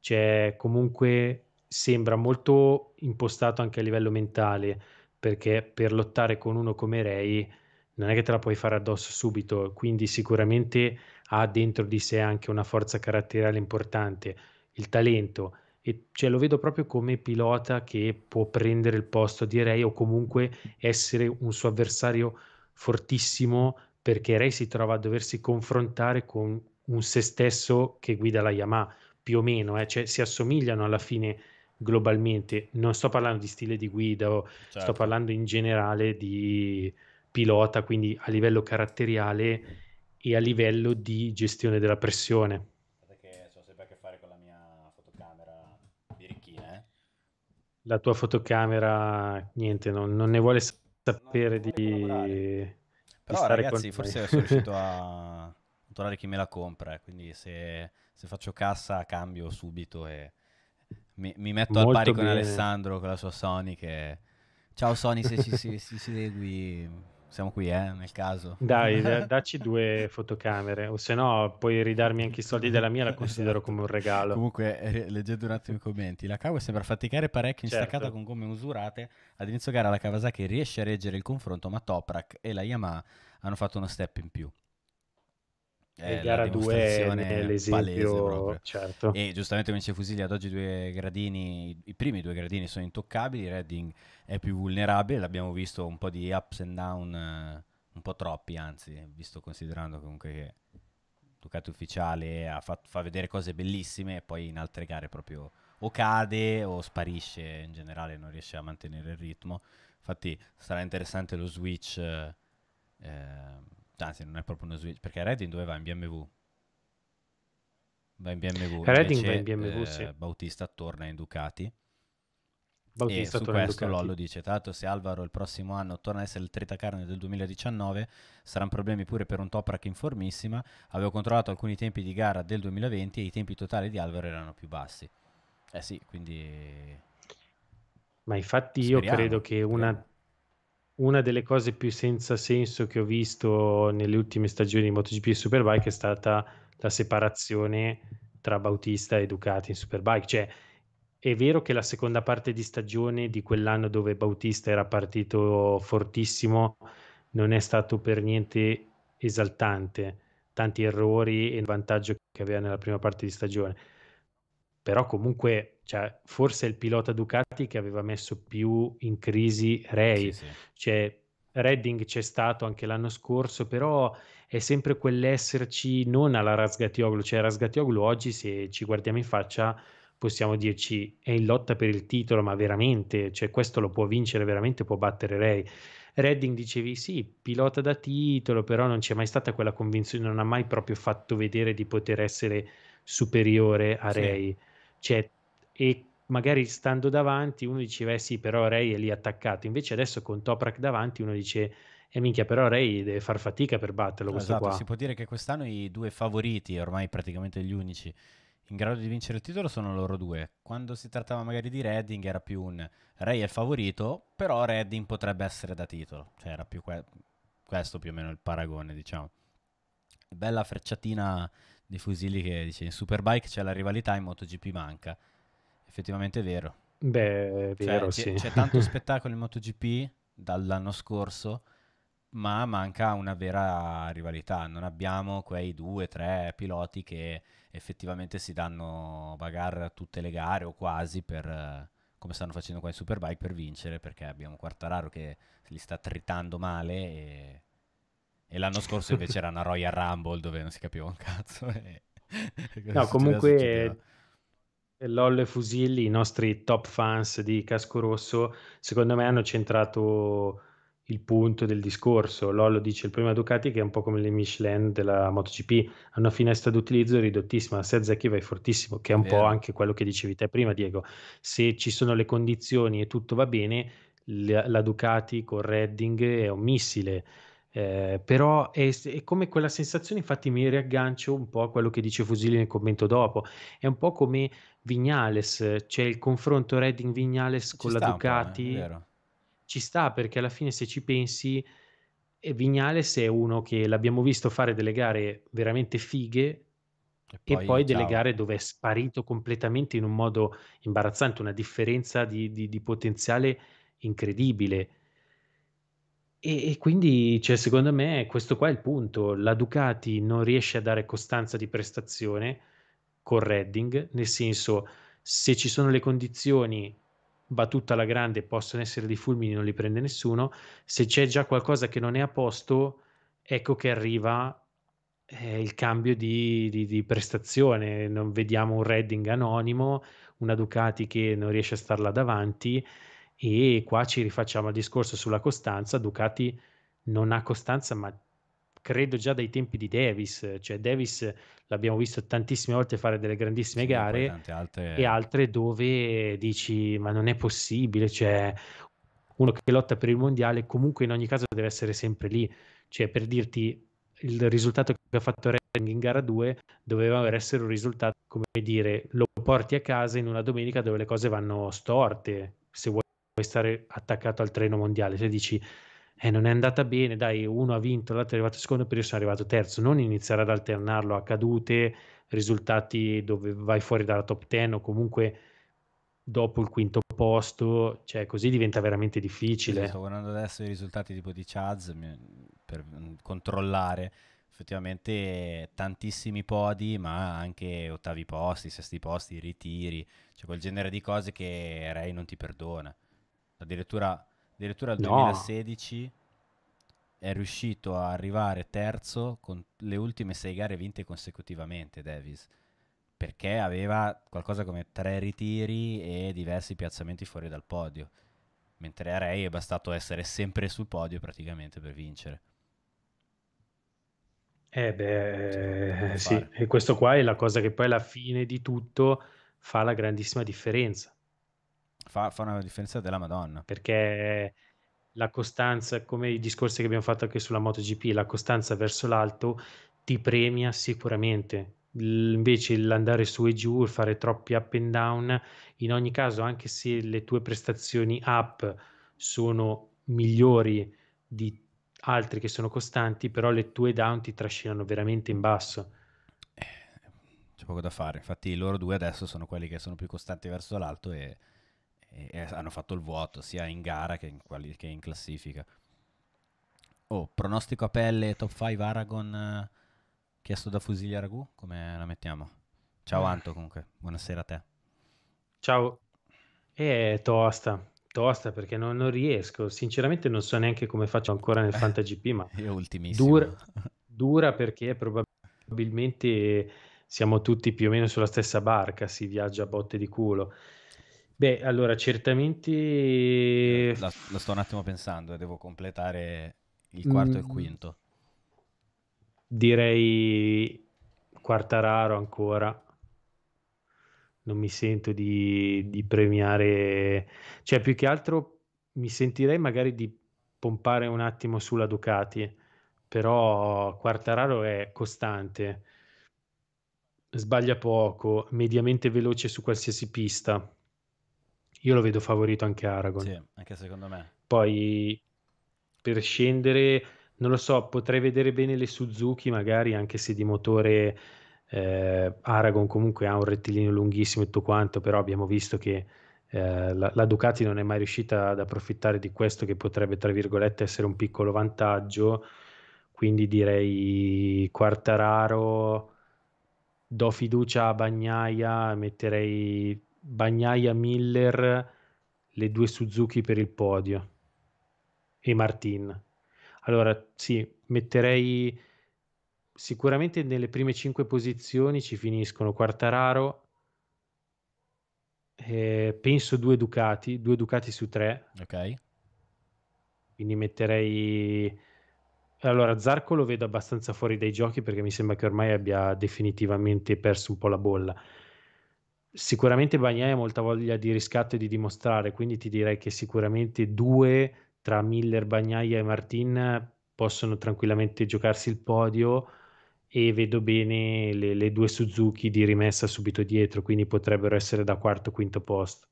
B: cioè comunque sembra molto impostato anche a livello mentale, perché per lottare con uno come Ray non è che te la puoi fare addosso subito, quindi sicuramente ha dentro di sé anche una forza caratteriale importante il talento. E, cioè, lo vedo proprio come pilota che può prendere il posto di Ray o comunque essere un suo avversario fortissimo perché Ray si trova a doversi confrontare con un se stesso che guida la Yamaha più o meno, eh? cioè, si assomigliano alla fine globalmente. Non sto parlando di stile di guida, certo. sto parlando in generale di pilota, quindi a livello caratteriale e a livello di gestione della pressione. la tua fotocamera, niente, non, non ne vuole sapere non di, di Però, ragazzi, forse sono riuscito
A: a trovare chi me la compra, eh, quindi se, se faccio cassa cambio subito e mi, mi metto Molto al pari bene. con Alessandro, con la sua Sony che... Ciao Sony, se ci segui siamo qui, eh, nel caso. Dai, d-
B: dacci due fotocamere, o se no puoi ridarmi anche i soldi della mia, la esatto. considero esatto. come un
A: regalo. Comunque, eh, leggete un attimo i commenti, la Kawa sembra faticare parecchio in certo. staccata con gomme usurate. Ad inizio gara la Kawasaki riesce a reggere il confronto, ma Toprak e la Yamaha hanno fatto uno step in più.
B: Eh, gara 2 l'esempio, certo.
A: E giustamente come dice Fusili, ad oggi due gradini, i primi due gradini sono intoccabili, Redding è più vulnerabile, l'abbiamo visto un po' di ups and down, eh, un po' troppi anzi, visto considerando comunque che Ducati ufficiale ha fatto, fa vedere cose bellissime e poi in altre gare proprio o cade o sparisce in generale, non riesce a mantenere il ritmo. Infatti sarà interessante lo switch... Eh, anzi non è proprio uno switch, perché Redding dove va? In BMW? Va in BMW. Redding va in BMW, eh, sì. Bautista torna in Ducati. Bautista e su questo Lollo dice, tra l'altro se Alvaro il prossimo anno torna a essere il tritacarne del 2019 saranno problemi pure per un Toprak in formissima, avevo controllato alcuni tempi di gara del 2020 e i tempi totali di Alvaro erano più bassi. Eh sì, quindi... Ma infatti Speriamo. io credo
B: che una una delle cose più senza senso che ho visto nelle ultime stagioni di MotoGP e Superbike è stata la separazione tra Bautista e Ducati in Superbike. Cioè, è vero che la seconda parte di stagione di quell'anno dove Bautista era partito fortissimo non è stato per niente esaltante, tanti errori e il vantaggio che aveva nella prima parte di stagione. Però comunque cioè, forse il pilota Ducati che aveva messo più in crisi Ray. Sì, sì. Cioè, Redding c'è stato anche l'anno scorso, però è sempre quell'esserci non alla Rasgatioglu, cioè Rasgatioglu oggi se ci guardiamo in faccia possiamo dirci è in lotta per il titolo, ma veramente, cioè questo lo può vincere veramente, può battere Ray. Redding dicevi sì, pilota da titolo, però non c'è mai stata quella convinzione, non ha mai proprio fatto vedere di poter essere superiore a Ray. Sì. Cioè, e magari stando davanti uno diceva eh sì però Ray è lì attaccato invece adesso con Toprak davanti uno dice e eh, minchia, però Ray deve far fatica per batterlo. No, esatto, qua. si può
A: dire che quest'anno i due favoriti, ormai praticamente gli unici in grado di vincere il titolo, sono loro due. Quando si trattava magari di Redding, era più un Ray è il favorito, però Redding potrebbe essere da titolo. Cioè, era più que- questo più o meno il paragone, diciamo. Bella frecciatina di Fusili che dice: In Superbike c'è la rivalità, in MotoGP manca effettivamente è vero.
B: Beh, è cioè, vero, cioè, sì. C'è, c'è tanto
A: spettacolo in MotoGP dall'anno scorso, ma manca una vera rivalità. Non abbiamo quei due, tre piloti che effettivamente si danno bagar tutte le gare o quasi per come stanno facendo qua in Superbike per vincere perché abbiamo Quartararo che li sta tritando male e, e l'anno cioè scorso invece era una Royal Rumble dove non si capiva un cazzo e... no comunque
B: LOL e Fusilli, i nostri top fans di Casco Rosso, secondo me hanno centrato il punto del discorso. Lollo dice il prima Ducati che è un po' come le Michelin della MotoGP, hanno una finestra d'utilizzo ridottissima, se Zecchi vai fortissimo, che è un Vero. po' anche quello che dicevi te prima Diego. Se ci sono le condizioni e tutto va bene, la, la Ducati con Redding è un missile eh, però è, è, come quella sensazione, infatti mi riaggancio un po' a quello che dice Fusili nel commento dopo, è un po' come Vignales, c'è il confronto Redding-Vignales con la eh, Ducati, eh, ci sta perché alla fine se ci pensi eh, Vignales è uno che l'abbiamo visto fare delle gare veramente fighe e poi, e poi delle gare dove è sparito completamente in un modo imbarazzante, una differenza di, di, di potenziale incredibile. E e quindi, cioè, secondo me questo qua è il punto. La Ducati non riesce a dare costanza di prestazione con Redding, nel senso, se ci sono le condizioni va tutta alla grande possono essere dei fulmini, non li prende nessuno. Se c'è già qualcosa che non è a posto, ecco che arriva eh, il cambio di, di, di, prestazione. Non vediamo un Redding anonimo, una Ducati che non riesce a starla davanti. E qua ci rifacciamo al discorso sulla costanza. Ducati non ha costanza, ma credo già dai tempi di Davis, cioè Davis l'abbiamo visto tantissime volte fare delle grandissime sì, gare
A: altre... e altre
B: dove dici ma non è possibile, cioè uno che lotta per il mondiale comunque in ogni caso deve essere sempre lì, cioè per dirti il risultato che ha fatto Redding in gara 2 doveva essere un risultato come dire lo porti a casa in una domenica dove le cose vanno storte, se vuoi puoi stare attaccato al treno mondiale. Se dici eh, non è andata bene, dai, uno ha vinto, l'altro è arrivato secondo, per io sono arrivato terzo, non iniziare ad alternarlo a cadute, risultati dove vai fuori dalla top 10 o comunque dopo il quinto posto, cioè così diventa veramente difficile. Sì, sto
A: guardando adesso i risultati tipo di Chaz per mm, controllare effettivamente tantissimi podi, ma anche ottavi posti, sesti posti, ritiri, cioè quel genere di cose che Ray non ti perdona addirittura, addirittura il no. 2016 è riuscito a arrivare terzo con le ultime sei gare vinte consecutivamente Davis perché aveva qualcosa come tre ritiri e diversi piazzamenti fuori dal podio mentre a Ray è bastato essere sempre sul podio praticamente per vincere
B: eh beh
A: cioè,
B: sì, sì. e questo qua è la cosa che poi alla fine di tutto fa la grandissima differenza Fa, fa una differenza della Madonna. Perché la costanza, come i discorsi che abbiamo fatto anche sulla MotoGP, la costanza verso l'alto ti premia sicuramente. invece l'andare su e giù, fare troppi up and down, in ogni caso, anche se le tue prestazioni up sono migliori di altri che sono costanti, però le tue down ti trascinano veramente in basso. Eh,
A: c'è poco da fare, infatti loro due adesso sono quelli che sono più costanti verso l'alto e e, e hanno fatto il vuoto sia in gara che in, quali, che in classifica. Oh, pronostico a pelle top 5 Aragon eh, chiesto da Fusili a Ragù, come la mettiamo? Ciao eh. Anto comunque, buonasera a te.
B: Ciao. È eh, tosta, tosta perché non, non, riesco, sinceramente non so neanche come faccio ancora nel eh, FantaGP, ma
A: è ultimissimo.
B: Dura, dura perché probabilmente siamo tutti più o meno sulla stessa barca,
A: si viaggia a botte di culo. Beh, allora, certamente... La, la sto un attimo pensando, e eh, devo completare il quarto mm. e il mm. quinto.
B: Direi quarta raro ancora. Non mi sento di, di premiare... Cioè, più che altro mi sentirei magari di pompare un attimo sulla Ducati, però raro è costante, sbaglia poco, mediamente veloce su qualsiasi pista io lo vedo favorito anche Aragon. Sì,
A: anche secondo me.
B: Poi per scendere, non lo so, potrei vedere bene le Suzuki magari, anche se di motore eh, Aragon comunque ha un rettilineo lunghissimo e tutto quanto, però abbiamo visto che eh, la, la, Ducati non è mai riuscita ad approfittare di questo che potrebbe, tra virgolette, essere un piccolo vantaggio. Quindi direi Quartararo, do fiducia a Bagnaia, metterei Bagnaia Miller, le due Suzuki per il podio e Martin. Allora sì, metterei sicuramente nelle prime cinque posizioni ci finiscono Quartararo, eh, penso due Ducati, due Ducati su tre. Ok. Quindi metterei... Allora, Zarco lo vedo abbastanza fuori dai giochi perché mi sembra che ormai abbia definitivamente perso un po' la bolla Sicuramente Bagnaia ha molta voglia di riscatto e di dimostrare, quindi ti direi che sicuramente due tra Miller, Bagnaia e Martin possono tranquillamente giocarsi il podio e vedo bene le, le, due Suzuki di rimessa subito dietro, quindi potrebbero essere da quarto o quinto posto.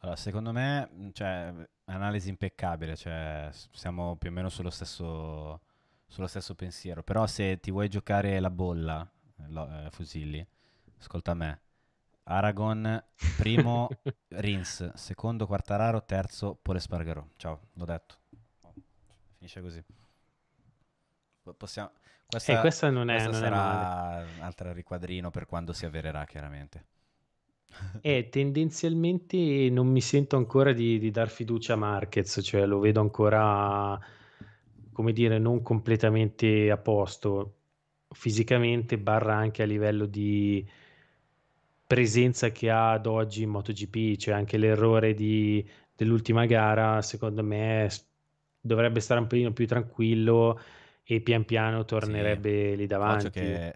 A: Allora, secondo me, cioè, analisi impeccabile, cioè, siamo più o meno sullo stesso, sullo stesso pensiero, però se ti vuoi giocare la bolla, lo, eh, Fusilli, ascolta me, Aragon, primo Rins, secondo Quartararo, terzo Pole Polespargaro. Ciao, l'ho detto. Finisce così. Possiamo... Questa, eh, questa non è, questa non sarà è altro riquadrino per quando si avvererà, chiaramente.
B: E eh, tendenzialmente non mi sento ancora di, di, dar fiducia a Marquez, cioè lo vedo ancora, come dire, non completamente a posto fisicamente, barra anche a livello di presenza che ha ad oggi in MotoGP, cioè anche l'errore di, dell'ultima gara, secondo me dovrebbe stare un pelino più tranquillo e pian piano tornerebbe sì, lì davanti. Che,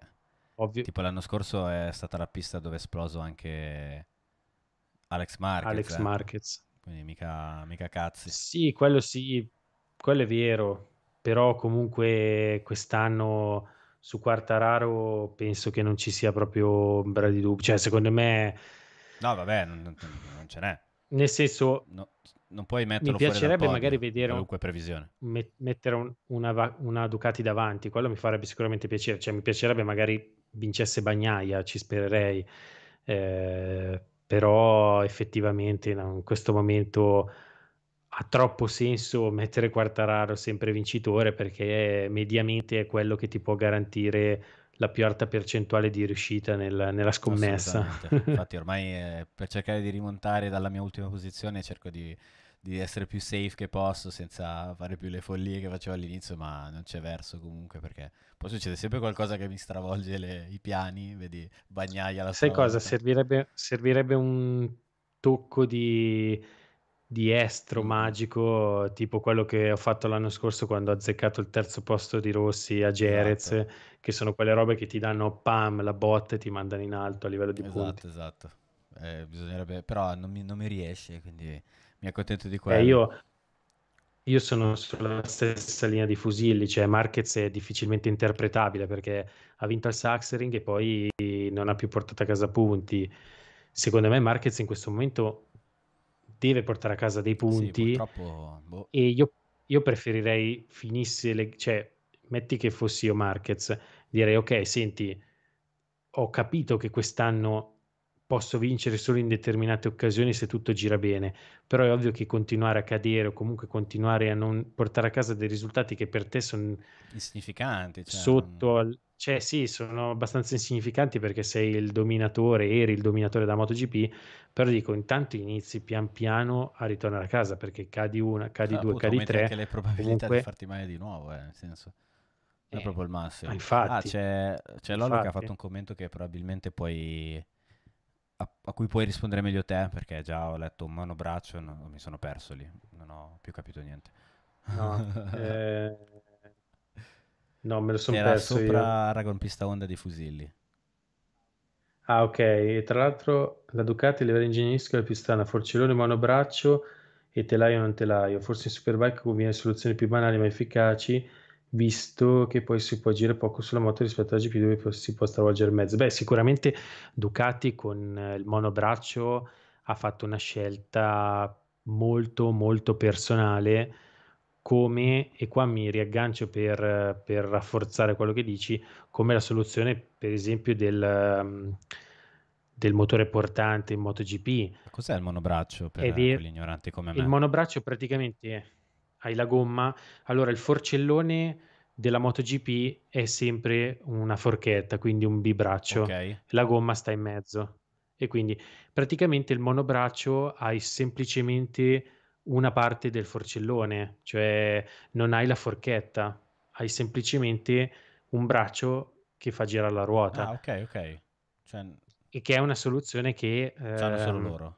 A: Ovvio. Tipo l'anno scorso è stata la pista dove è esploso anche Alex Marquez. Alex eh? Marquez. Quindi mica, mica cazzi.
B: Sì, quello sì, quello è vero, però comunque quest'anno su Quartararo penso che non ci sia proprio ombra di dubbio. Cioè, secondo me...
A: No, vabbè, non, non ce n'è. Nel senso... No, non puoi metterlo Mi piacerebbe fuori magari vedere... Qualunque previsione.
B: Met- mettere un, una, una, Ducati davanti, quello mi farebbe sicuramente piacere. Cioè, mi piacerebbe magari vincesse Bagnaia, ci spererei. Eh, però effettivamente in questo momento ha troppo senso mettere Quartararo sempre vincitore perché mediamente è quello che ti può garantire la più alta percentuale di riuscita nel, nella scommessa. Infatti
A: ormai eh, per cercare di rimontare dalla mia ultima posizione cerco di, di, essere più safe che posso senza fare più le follie che facevo all'inizio, ma non c'è verso comunque perché poi succede sempre qualcosa che mi stravolge le, i piani, vedi bagnaia la Sai cosa? Volta.
B: Servirebbe, servirebbe un tocco di di estro mm. magico, tipo quello che ho fatto l'anno scorso quando ho azzeccato il terzo posto di Rossi a Jerez, esatto. che sono quelle robe che ti danno pam la botta e ti mandano in alto a livello di esatto, punti.
A: Esatto, esatto. Eh, però non mi, non mi, riesce, quindi mi accontento di eh, quello. Eh, io,
B: io sono sulla stessa linea di fusilli, cioè Marquez è difficilmente interpretabile perché ha vinto al Saxering e poi non ha più portato a casa punti. Secondo me Marquez in questo momento deve portare a casa dei punti. Sì, boh. E io, io, preferirei finisse, le, cioè, metti che fossi io Marquez, direi ok, senti, ho capito che quest'anno posso vincere solo in determinate occasioni se tutto gira bene, però è ovvio che continuare a cadere o comunque continuare a non portare a casa dei risultati che per te sono
A: insignificanti, cioè,
B: sotto al, cioè, sì, sono abbastanza insignificanti perché sei il dominatore, eri il dominatore da MotoGP, però dico, intanto inizi pian piano a ritornare a casa perché cadi una, cadi cioè, due, appunto, cadi tre. anche le probabilità comunque... di farti
A: male di nuovo, eh, nel senso, è eh, proprio il massimo. Ah, ah, infatti. Ah, c'è, c'è Lolo infatti. che ha fatto un commento che probabilmente puoi... A, a, cui puoi rispondere meglio te, perché già ho letto un mano braccio, no, mi sono perso lì, non ho più capito niente. No, eh...
B: No, me lo sono perso sopra
A: io. Pista conquista di fusilli.
B: Ah, ok. E tra l'altro la Ducati, livello ingegnerisco, è la più strana. Forcellone, monobraccio e telaio non telaio. Forse in Superbike conviene soluzioni più banali ma efficaci, visto che poi si può agire poco sulla moto rispetto alla GP dove si può stravolgere mezzo. Beh, sicuramente Ducati con eh, il monobraccio ha fatto una scelta molto, molto personale come, e qua mi riaggancio per, per, rafforzare quello che dici, come la soluzione per esempio del, mm, del motore portante in MotoGP.
A: Cos'è il monobraccio per ver- gli ignoranti come me? Il monobraccio
B: praticamente hai la gomma, allora il forcellone della MotoGP è sempre una forchetta, quindi un bibraccio, okay. la gomma sta in mezzo e quindi praticamente il monobraccio hai semplicemente una parte del forcellone, cioè non hai la forchetta, hai semplicemente un braccio che fa girare la ruota. Ah, ok, ok. Cioè... E che è una soluzione che... Hanno ehm, solo loro.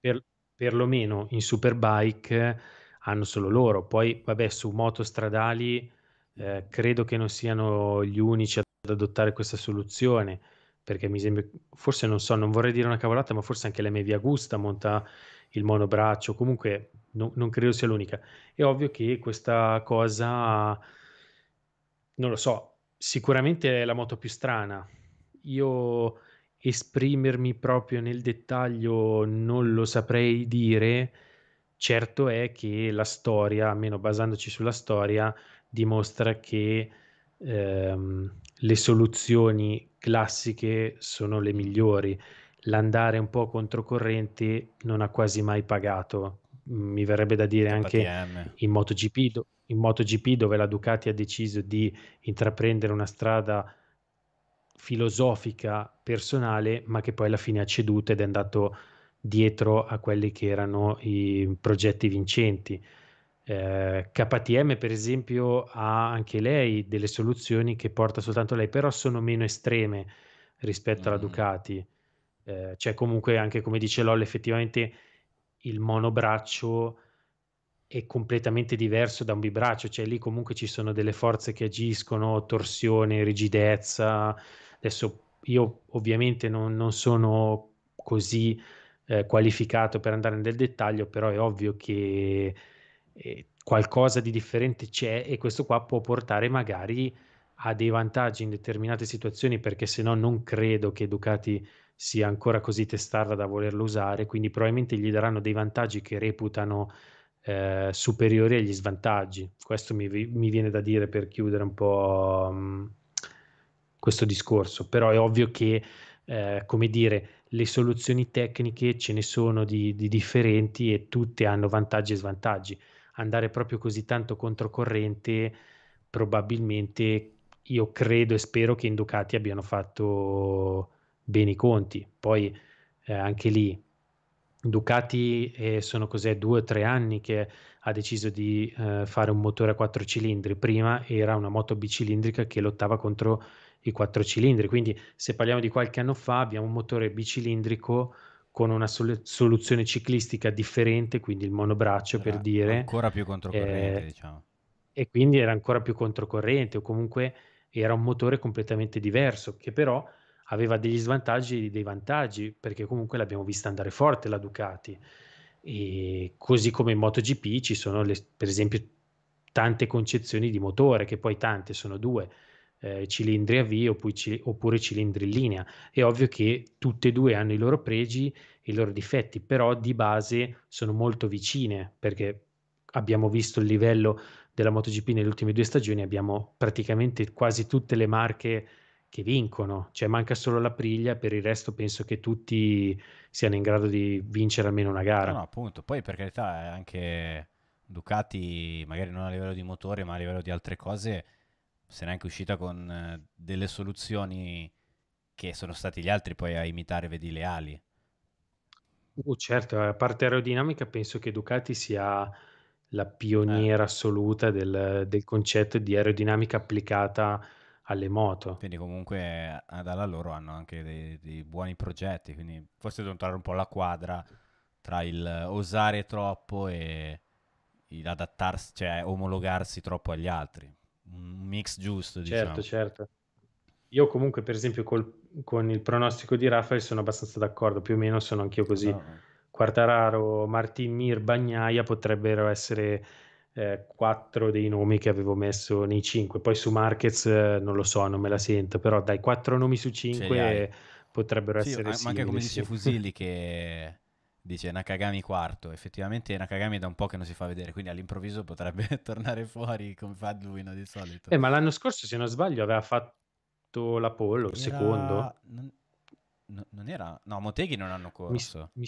B: Per, perlomeno in Superbike hanno solo loro. Poi, vabbè, su moto stradali eh, credo che non siano gli unici ad adottare questa soluzione, perché mi sembra, forse non so, non vorrei dire una cavolata, ma forse anche la MV Gusta monta il monobraccio, comunque no, non credo sia l'unica. È ovvio che questa cosa, non lo so, sicuramente è la moto più strana. Io esprimermi proprio nel dettaglio non lo saprei dire. Certo è che la storia, almeno basandoci sulla storia, dimostra che ehm, le soluzioni classiche sono le migliori l'andare un po' controcorrente non ha quasi mai pagato. Mm, mi verrebbe da dire anche in MotoGP, in MotoGP dove la Ducati ha deciso di intraprendere una strada filosofica personale, ma che poi alla fine ha ceduto ed è andato dietro a quelli che erano i progetti vincenti. Eh, KTM, per esempio, ha anche lei delle soluzioni che porta soltanto lei, però sono meno estreme rispetto mm. alla Ducati eh, c'è cioè, comunque anche come dice LOL effettivamente il monobraccio è completamente diverso da un bibraccio, cioè lì comunque ci sono delle forze che agiscono, torsione, rigidezza. Adesso io ovviamente non, non sono così eh, qualificato per andare nel dettaglio, però è ovvio che eh, qualcosa di differente c'è e questo qua può portare magari a dei vantaggi in determinate situazioni perché se no non credo che Ducati sia ancora così testarda da volerlo usare, quindi probabilmente gli daranno dei vantaggi che reputano eh, superiori agli svantaggi. Questo mi, mi, viene da dire per chiudere un po' mh, mm, questo discorso, però è ovvio che, eh, come dire, le soluzioni tecniche ce ne sono di, di differenti e tutte hanno vantaggi e svantaggi. Andare proprio così tanto controcorrente probabilmente io credo e spero che in Ducati abbiano fatto bene i conti. Poi eh, anche lì Ducati eh, sono cos'è due o tre anni che ha deciso di eh, fare un motore a quattro cilindri. Prima era una moto bicilindrica che lottava contro i quattro cilindri. Quindi, se parliamo di qualche anno fa, abbiamo un motore bicilindrico con una sol- soluzione ciclistica differente, quindi il monobraccio era per dire. Ancora più
A: controcorrente, eh, diciamo.
B: E quindi era ancora più controcorrente, o comunque era un motore completamente diverso, che però aveva degli svantaggi e dei vantaggi, perché comunque l'abbiamo vista andare forte la Ducati. E così come in MotoGP ci sono le, per esempio tante concezioni di motore, che poi tante sono due, eh, cilindri a V oppure, cilindri in linea. È ovvio che tutte e due hanno i loro pregi e i loro difetti, però di base sono molto vicine, perché abbiamo visto il livello della MotoGP nelle ultime due stagioni, abbiamo praticamente quasi tutte le marche che vincono, cioè manca solo la priglia, per il resto penso che tutti siano in grado di vincere almeno una gara. No, no
A: appunto, poi per carità eh, anche Ducati, magari non a livello di motore ma a livello di altre cose, se n'è anche uscita con eh, delle soluzioni che sono stati gli altri poi a imitare, vedi le ali.
B: Uh, certo, a parte aerodinamica penso che Ducati sia la pioniera eh. assoluta del, del concetto di aerodinamica applicata alle
A: moto. Quindi comunque eh, dalla loro hanno anche dei, dei buoni progetti, quindi forse devono trovare un po' la quadra tra il osare troppo e adattarsi, cioè omologarsi troppo agli altri. Un mix giusto, diciamo. certo,
B: Certo, Io comunque, per esempio, col, con il pronostico di Rafael sono abbastanza d'accordo, più o meno sono anch'io così. No. Quartararo, Martin Mir, Bagnaia potrebbero essere eh, quattro dei nomi che avevo messo nei cinque. Poi su Marquez eh, non lo so, non me la sento, però dai, quattro nomi su cinque potrebbero sì, essere... Ma, simili, ma anche come sì. dice
A: Fusilli che dice Nakagami quarto, effettivamente Nakagami è da un po' che non si fa vedere, quindi all'improvviso potrebbe tornare fuori come fa lui no, di solito. Eh, ma l'anno scorso, se non sbaglio, aveva fatto
B: l'Apollo, era... secondo.
A: Non, non, era... No, Moteghi non hanno corso. Mi,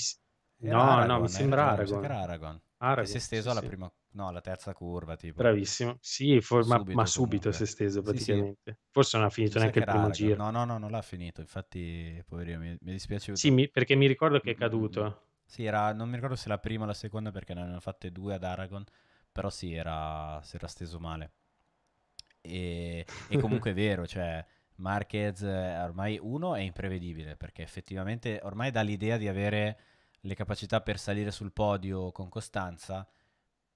A: mi... No, Aragon, no, mi sembra Aragon. Aragon. Aragon. Che si è steso sì, alla prima No, la terza curva, tipo. Bravissimo.
B: Sì, for- ma, subito, ma subito si è steso praticamente. Sì, sì. Forse non ha finito Penso neanche il primo giro. No,
A: no, no, non l'ha finito. Infatti, poverino, mi, mi dispiace. Sì, mi, perché mi ricordo che è caduto. Mm. Sì, era, non mi ricordo se la prima o la seconda perché ne hanno fatte due ad Aragon, però sì, era, si era steso male. E, e comunque è vero, cioè, Marquez eh, ormai uno è imprevedibile perché effettivamente ormai dà l'idea di avere le capacità per salire sul podio con costanza,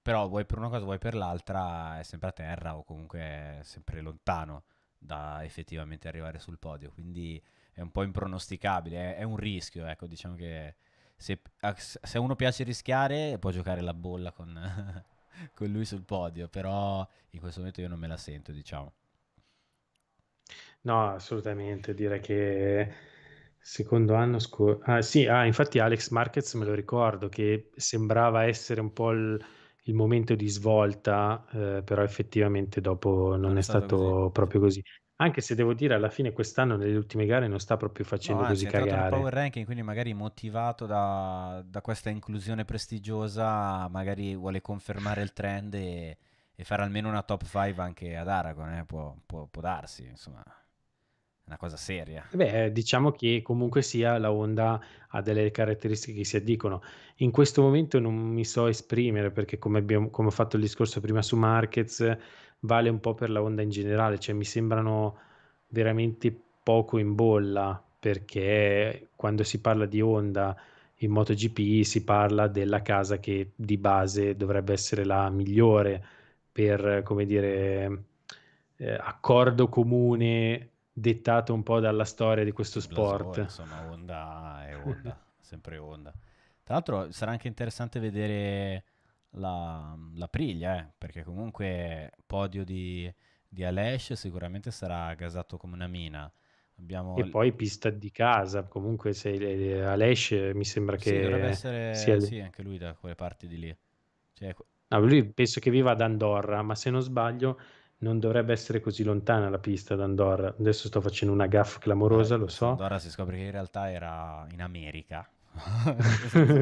A: però vuoi per una cosa, vuoi per l'altra, è sempre a terra o comunque è sempre lontano da effettivamente arrivare sul podio. Quindi è un po' impronosticabile, è, è un rischio, ecco, diciamo che se, ah, se uno piace rischiare può giocare la bolla con, con lui sul podio, però in questo momento io non me la sento, diciamo.
B: No, assolutamente, direi che secondo anno scorso... Ah sì, ah, infatti Alex Markets me lo ricordo, che sembrava essere un po' il il momento di svolta, eh, però effettivamente dopo non, non è, è, stato, così. proprio così. Anche se devo dire, alla fine quest'anno nelle ultime gare non sta proprio facendo no, anzi, così cagare. È power
A: ranking, quindi magari motivato da, da, questa inclusione prestigiosa, magari vuole confermare il trend e, e fare almeno una top 5 anche ad Aragon, eh? può, può, può darsi, insomma una cosa seria.
B: Beh, diciamo che comunque sia la Honda ha delle caratteristiche che si addicono. In questo momento non mi so esprimere perché come, abbiamo, come ho fatto il discorso prima su Markets vale un po' per la Honda in generale, cioè mi sembrano veramente poco in bolla perché quando si parla di Honda in MotoGP si parla della casa che di base dovrebbe essere la migliore per, come dire, eh, accordo comune dettato un po' dalla storia di questo sport. Blasone, insomma,
A: Honda è Honda, sempre Honda. Tra l'altro sarà anche interessante vedere la, la priglia, eh, perché comunque podio di, di Alesh sicuramente sarà gasato come una mina. Abbiamo... E poi
B: pista di casa, comunque se eh, Alesh mi sembra che... Sì, dovrebbe essere sia... sì,
A: anche lui da quelle parti di lì. Cioè...
B: No, lui penso che viva ad Andorra, ma se non sbaglio non dovrebbe essere così lontana la pista da Andorra. Adesso sto facendo una gaffa clamorosa, lo so. Andorra
A: si scopre che in realtà era in America.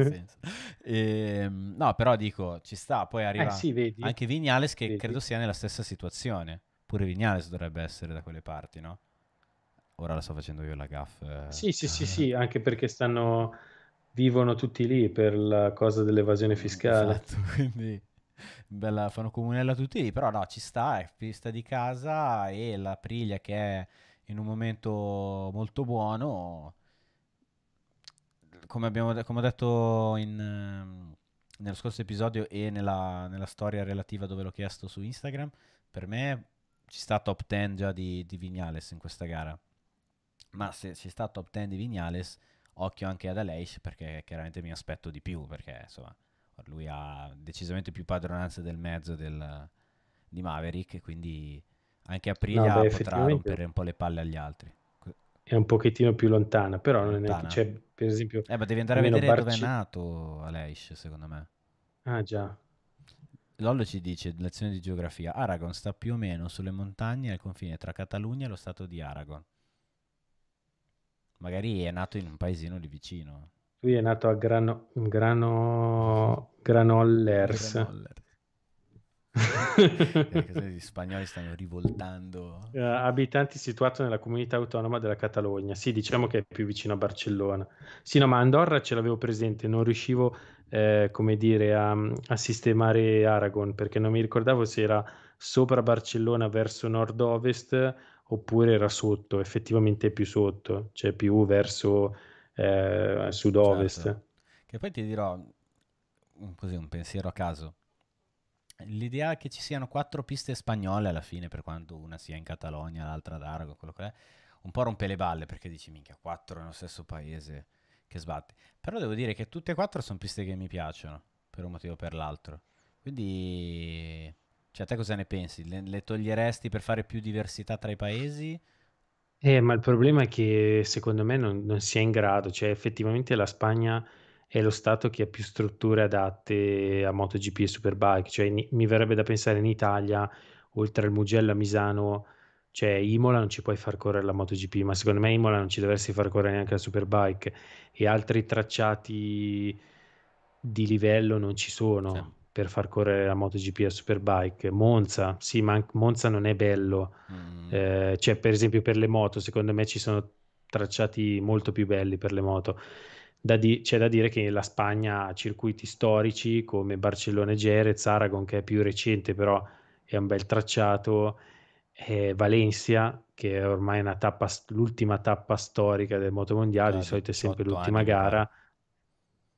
A: e, ehm, no, però dico, ci sta, poi eh, arriva eh sì, anche Vignales che vedi. credo sia nella stessa situazione. Pure Vignales dovrebbe essere da quelle parti, no? Ora la sto facendo io la gaffa. Sì,
B: sì, sì, sì, anche perché stanno vivono tutti lì per la cosa dell'evasione fiscale. Esatto,
A: quindi bella fanno comunella tutti lì, però no, ci sta, è pista di casa e la Priglia che è in un momento molto buono, come, abbiamo, come ho detto in, ehm, nello scorso episodio e nella, nella, storia relativa dove l'ho chiesto su Instagram, per me ci sta top 10 già di, di Vignales in questa gara, ma se ci sta top 10 di Vignales, occhio anche ad Aleix perché chiaramente mi aspetto di più, perché insomma lui ha decisamente più padronanza del mezzo del, di Maverick quindi anche Aprilia no, beh, potrà rompere un po' le palle agli altri.
B: È un pochettino più lontana, però non è neanche... Cioè, per
A: esempio... Eh, ma devi andare a vedere Barci... dove è nato Aleish, secondo me. Ah, già. Lollo ci dice, lezione di geografia, Aragon sta più o meno sulle montagne al confine tra Catalogna e lo stato di Aragon. Magari è nato in un paesino lì vicino. Lui
B: è nato a Grano, Grano, Granollers. Granollers.
A: Eh, gli spagnoli stanno rivoltando.
B: Uh, abitanti situati nella comunità autonoma della Catalogna. Sì, diciamo che è più vicino a Barcellona. Sì, no, ma Andorra ce l'avevo presente, non riuscivo, eh, come dire, a, a, sistemare Aragon perché non mi ricordavo se era sopra Barcellona verso nord-ovest oppure era sotto, effettivamente è più sotto, cioè più verso eh, sud-ovest. Certo.
A: Che poi ti dirò così un pensiero a caso. L'idea che ci siano quattro piste spagnole alla fine, per quanto una sia in Catalogna, l'altra ad Argo, quello che è, un po' rompe le balle perché dici minchia, quattro nello stesso paese che sbatti. Però devo dire che tutte e quattro sono piste che mi piacciono, per un motivo o per l'altro. Quindi, cioè, te cosa ne pensi? Le, le toglieresti per fare più diversità tra i paesi?
B: Eh, ma il problema è che secondo me non, non si è in grado, cioè effettivamente la Spagna è lo stato che ha più strutture adatte a MotoGP e Superbike, cioè ni- mi verrebbe da pensare in Italia, oltre al Mugello a Misano, cioè Imola non ci puoi far correre la MotoGP, ma secondo me Imola non ci dovresti far correre neanche la Superbike e altri tracciati di livello non ci sono. Sì per far correre la MotoGP a Superbike. Monza, sì, ma Monza non è bello. Mm. Eh, cioè, per esempio, per le moto, secondo me ci sono tracciati molto più belli per le moto. Da di- c'è da dire che la Spagna ha circuiti storici come Barcellona Jerez, Aragon che è più recente però è un bel tracciato, eh, Valencia che è ormai tappa, l'ultima tappa storica del motomondiale, ah, di solito è sempre l'ultima anni, gara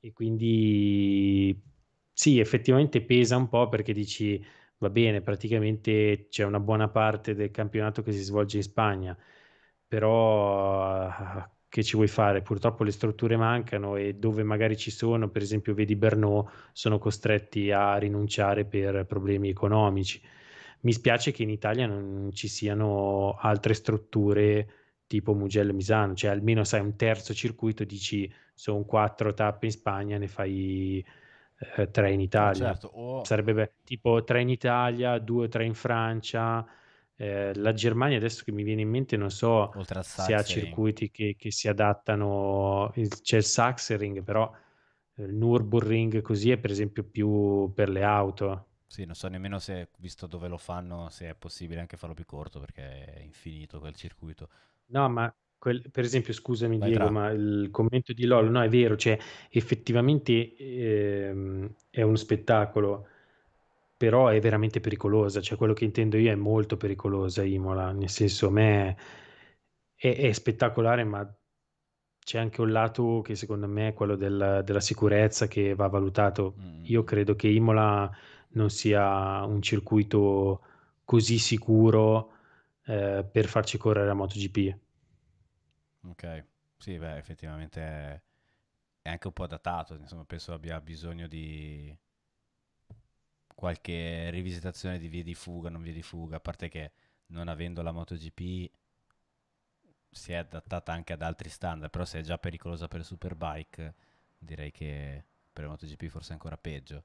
B: eh. e quindi sì, effettivamente pesa un po' perché dici, va bene, praticamente c'è una buona parte del campionato che si svolge in Spagna, però che ci vuoi fare? Purtroppo le strutture mancano e dove magari ci sono, per esempio vedi Bernò, sono costretti a rinunciare per problemi economici. Mi spiace che in Italia non ci siano altre strutture tipo Mugello e Misano, cioè almeno sai un terzo circuito, dici sono quattro tappe in Spagna, ne fai eh, tre in Italia. Certo, oh. Sarebbe tipo tre in Italia, due o tre in Francia. Eh, la Germania adesso che mi viene in mente non so
A: se ha circuiti
B: che, che, si adattano, c'è il Saxering però eh, il Nürburgring così è per esempio più per le auto.
A: Sì, non so nemmeno se, visto dove lo fanno, se è possibile anche farlo più corto perché è infinito quel circuito.
B: No, ma Quel, per esempio, scusami Vai Diego, tra. ma il commento di Lolo, no, è vero, cioè, effettivamente ehm, è uno spettacolo, però è veramente pericolosa, cioè quello che intendo io è molto pericolosa Imola, nel senso a me è, è spettacolare, ma c'è anche un lato che secondo me è quello della, della sicurezza che va valutato. Mm. Io credo che Imola non sia un circuito così sicuro eh, per farci correre a
A: MotoGP Ok, sì, beh, effettivamente è, è anche un po' datato, insomma, penso abbia bisogno di qualche rivisitazione di vie di fuga, non vie di fuga, a parte che non avendo la MotoGP si è adattata anche ad altri standard, però se è già pericolosa per il Superbike, direi che per la MotoGP forse è ancora peggio.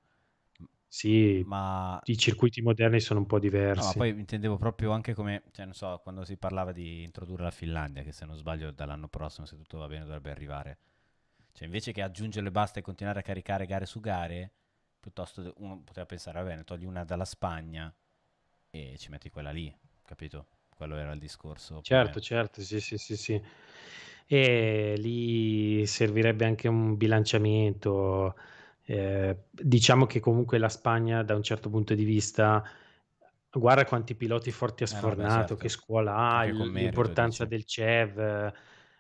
A: Sì, ma i
B: circuiti moderni sono un po' diversi. No, poi
A: intendevo proprio anche come, cioè, non so, quando si parlava di introdurre la Finlandia, che se non sbaglio dall'anno prossimo, se tutto va bene, dovrebbe arrivare. Cioè, invece che aggiungerle basta e continuare a caricare gare su gare, piuttosto uno poteva pensare, va bene, togli una dalla Spagna e ci metti quella lì, capito? Quello era il discorso. Certo, certo, sì, sì, sì, sì.
B: E lì servirebbe anche un bilanciamento eh, diciamo che comunque la Spagna da un certo punto di vista guarda quanti piloti forti ha eh, sfornato, eh, certo. che scuola ha, merito, l'importanza, del CEV,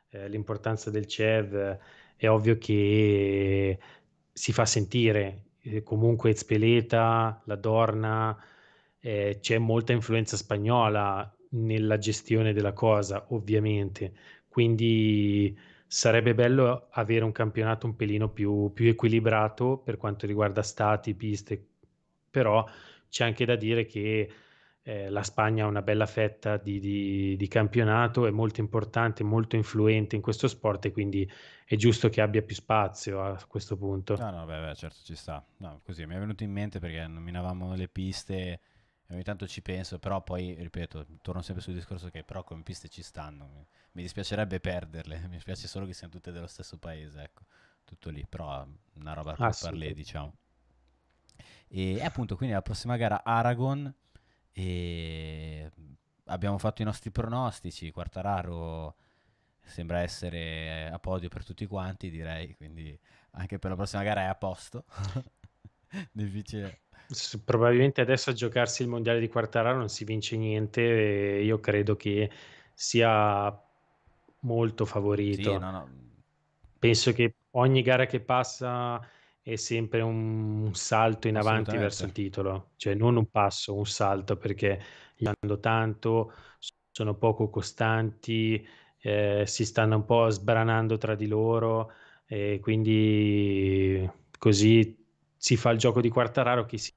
B: eh, l'importanza del CEV, è ovvio che si fa sentire, eh, comunque Speleta, la Dorna, eh, c'è molta influenza spagnola nella gestione della cosa, ovviamente, quindi sarebbe bello avere un campionato un pelino più, più equilibrato per quanto riguarda stati, piste, però c'è anche da dire che eh, la Spagna ha una bella fetta di, di, di, campionato, è molto importante, molto influente in questo sport e quindi è giusto che abbia più spazio a
A: questo punto. No, no, beh, beh certo ci sta. No, così mi è venuto in mente perché nominavamo le piste ogni tanto ci penso, però poi, ripeto, torno sempre sul discorso che però come piste ci stanno, mi, mi dispiacerebbe perderle, mi dispiace solo che siano tutte dello stesso paese, ecco, tutto lì, però una roba a cui ah, parlè, diciamo. E appunto, quindi la prossima gara Aragon, e abbiamo fatto i nostri pronostici, Quartararo sembra essere a podio per tutti quanti, direi, quindi anche per la prossima gara è a posto. Difficile
B: probabilmente adesso a giocarsi il mondiale di Quartararo non si vince niente io credo che sia molto favorito sì, no, no. penso che ogni gara che passa è sempre un salto in avanti verso il titolo cioè non un passo, un salto perché gli hanno tanto sono poco costanti eh, si stanno un po' sbranando tra di loro e quindi così si fa il gioco di Quartararo che si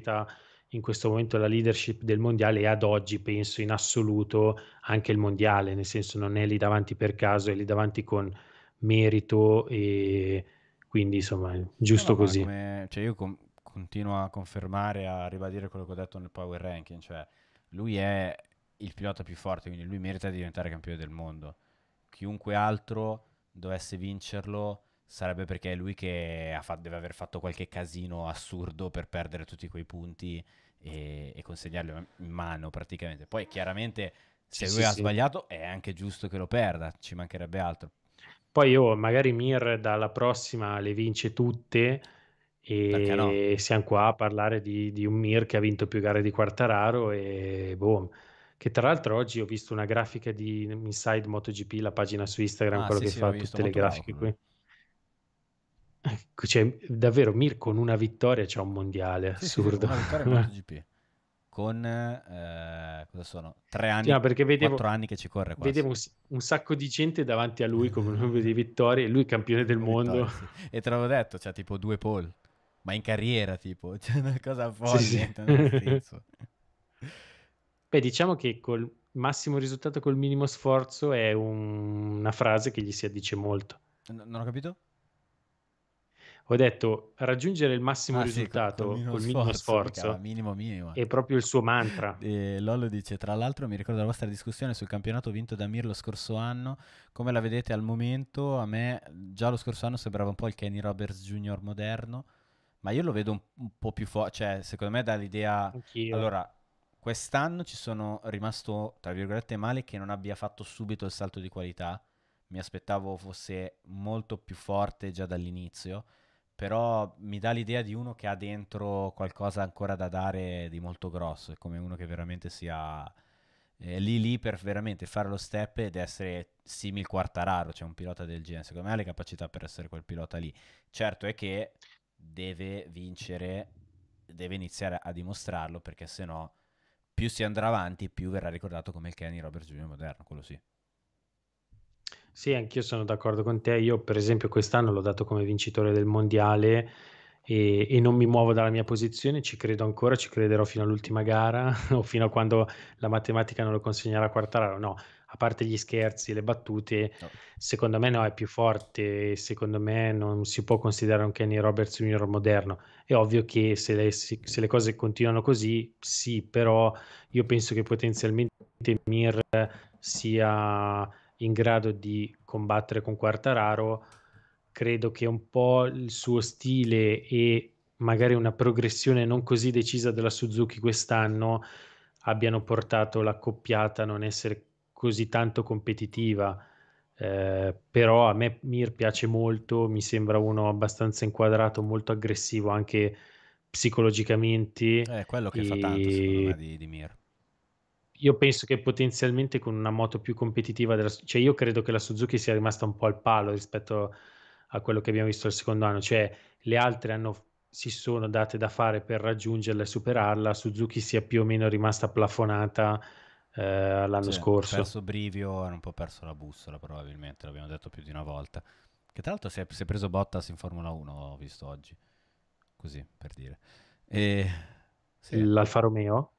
B: merita in questo momento la leadership del mondiale e ad oggi penso in assoluto anche il mondiale, nel senso non è lì davanti per caso, è lì davanti con merito e
A: quindi insomma giusto no, così. Come, cioè io com- continuo a confermare, a ribadire quello che ho detto nel power ranking, cioè lui è il pilota più forte, quindi lui merita di diventare campione del mondo. Chiunque altro dovesse vincerlo sarebbe perché è lui che fatto, deve aver fatto qualche casino assurdo per perdere tutti quei punti e, e consegnarlo in mano praticamente. Poi chiaramente se sì, lui sì, ha sì. sbagliato è anche giusto che lo perda, ci mancherebbe altro. Poi io oh, magari Mir dalla prossima
B: le vince tutte e no? siamo qua a parlare di, di, un Mir che ha vinto più gare di Quartararo e boom che tra l'altro oggi ho visto una grafica di Inside MotoGP, la pagina su Instagram, ah, quello sì, che sì, fa tutte le grafiche bravo, qui. Eh. Ecco, cioè, davvero Mir con una vittoria c'è un mondiale assurdo. Sì, una vittoria in MotoGP.
A: Con eh, cosa sono? Tre anni, sì, vedevo, quattro anni che ci corre quasi. Vedevo
B: un, un, sacco di gente davanti a lui come un numero di vittorie, lui campione del vittoria, mondo. Sì. E
A: te l'avevo detto, c'ha cioè, tipo due pole, ma in carriera tipo, c'è una cosa folle. Sì, Beh, diciamo che col massimo risultato col minimo
B: sforzo è un, una frase che gli si addice molto. No, non ho capito?
A: ho detto raggiungere il massimo ah, risultato sì, col minimo, col sforzo, sforzo minimo, minimo. è proprio il suo mantra. E Lollo dice, tra l'altro mi ricordo la vostra discussione sul campionato vinto da Mir lo scorso anno, come la vedete al momento a me già lo scorso anno sembrava un po' il Kenny Roberts Junior moderno, ma io lo vedo un, un po' più forte, cioè secondo me dà l'idea... Anch'io. Allora, quest'anno ci sono rimasto, tra virgolette, male che non abbia fatto subito il salto di qualità, mi aspettavo fosse molto più forte già dall'inizio però mi dà l'idea di uno che ha dentro qualcosa ancora da dare di molto grosso, è come uno che veramente sia eh, lì lì per veramente fare lo step ed essere simil Quartararo, cioè un pilota del genere, secondo me ha le capacità per essere quel pilota lì. Certo è che deve vincere, deve iniziare a dimostrarlo perché se no più si andrà avanti più verrà ricordato come il Kenny Roberts Jr. moderno, quello sì.
B: Sì, anch'io sono d'accordo con te. Io, per esempio, quest'anno l'ho dato come vincitore del mondiale e, e non mi muovo dalla mia posizione. Ci credo ancora, ci crederò fino all'ultima gara o fino a quando la matematica non lo consegnerà a Quartararo. No, a parte gli scherzi, le battute, no. secondo me no, è più forte. Secondo me non si può considerare un Kenny Roberts Junior moderno. È ovvio che se le, se le cose continuano così, sì, però io penso che potenzialmente Mir sia in grado di combattere con Quartararo, credo che un po' il suo stile e magari una progressione non così decisa della Suzuki quest'anno abbiano portato la coppiata a non essere così tanto competitiva. Eh, però a me Mir piace molto, mi sembra uno abbastanza inquadrato, molto aggressivo anche psicologicamente. È eh, quello che e... fa tanto secondo me
A: di, di Mir
B: io penso che potenzialmente con una moto più competitiva, della, cioè io credo che la Suzuki sia rimasta un po' al palo rispetto a quello che abbiamo visto il secondo anno, cioè le altre hanno, si sono date da fare per raggiungerla e superarla, Suzuki sia più o meno rimasta plafonata eh, l'anno sì, scorso. Ha perso
A: Brivio, hanno un po' perso la bussola probabilmente, l'abbiamo detto più di una volta. Che tra l'altro si è, si è preso Bottas in Formula 1, ho visto oggi, così per dire. E... Sì. L'Alfa Romeo?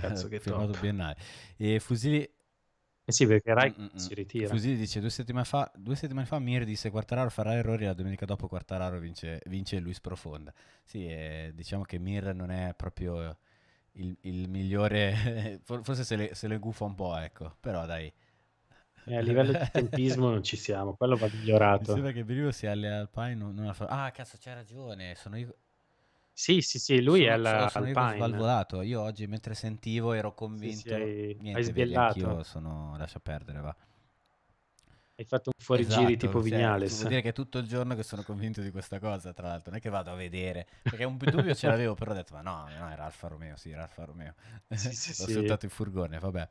A: Cazzo che top. biennale. E Fusili... Eh sì, perché Rai mm, mm, mm, si ritira. Fusili dice due settimane fa, due settimane fa Mir disse Quartararo farà errori e la domenica dopo Quartararo vince, vince Luis Profonda. Sì, eh, diciamo che Mir non è proprio il, il migliore, forse se le, se le gufa un po', ecco, però dai. Eh, a livello di tempismo non ci siamo, quello va migliorato. Mi sembra che Brivo sia alle Alpine, non, non fa... Ah, cazzo, c'hai ragione, sono io... Sì, sì, sì, lui sono, è al, sono al Pine. svalvolato. Io oggi mentre sentivo ero convinto. Sì, sì, hai, niente, hai sbiellato. Io sono. Lascia perdere, va. Hai fatto un fuorigiri esatto, tipo cioè, Vignales. Cioè, vuol dire che tutto il giorno che sono convinto di questa cosa, tra l'altro. Non è che vado a vedere, perché un dubbio ce l'avevo, però ho detto, ma no, no era Alfa Romeo, sì, era Alfa Romeo. Sì, sì, L'ho sì. saltato in furgone, vabbè.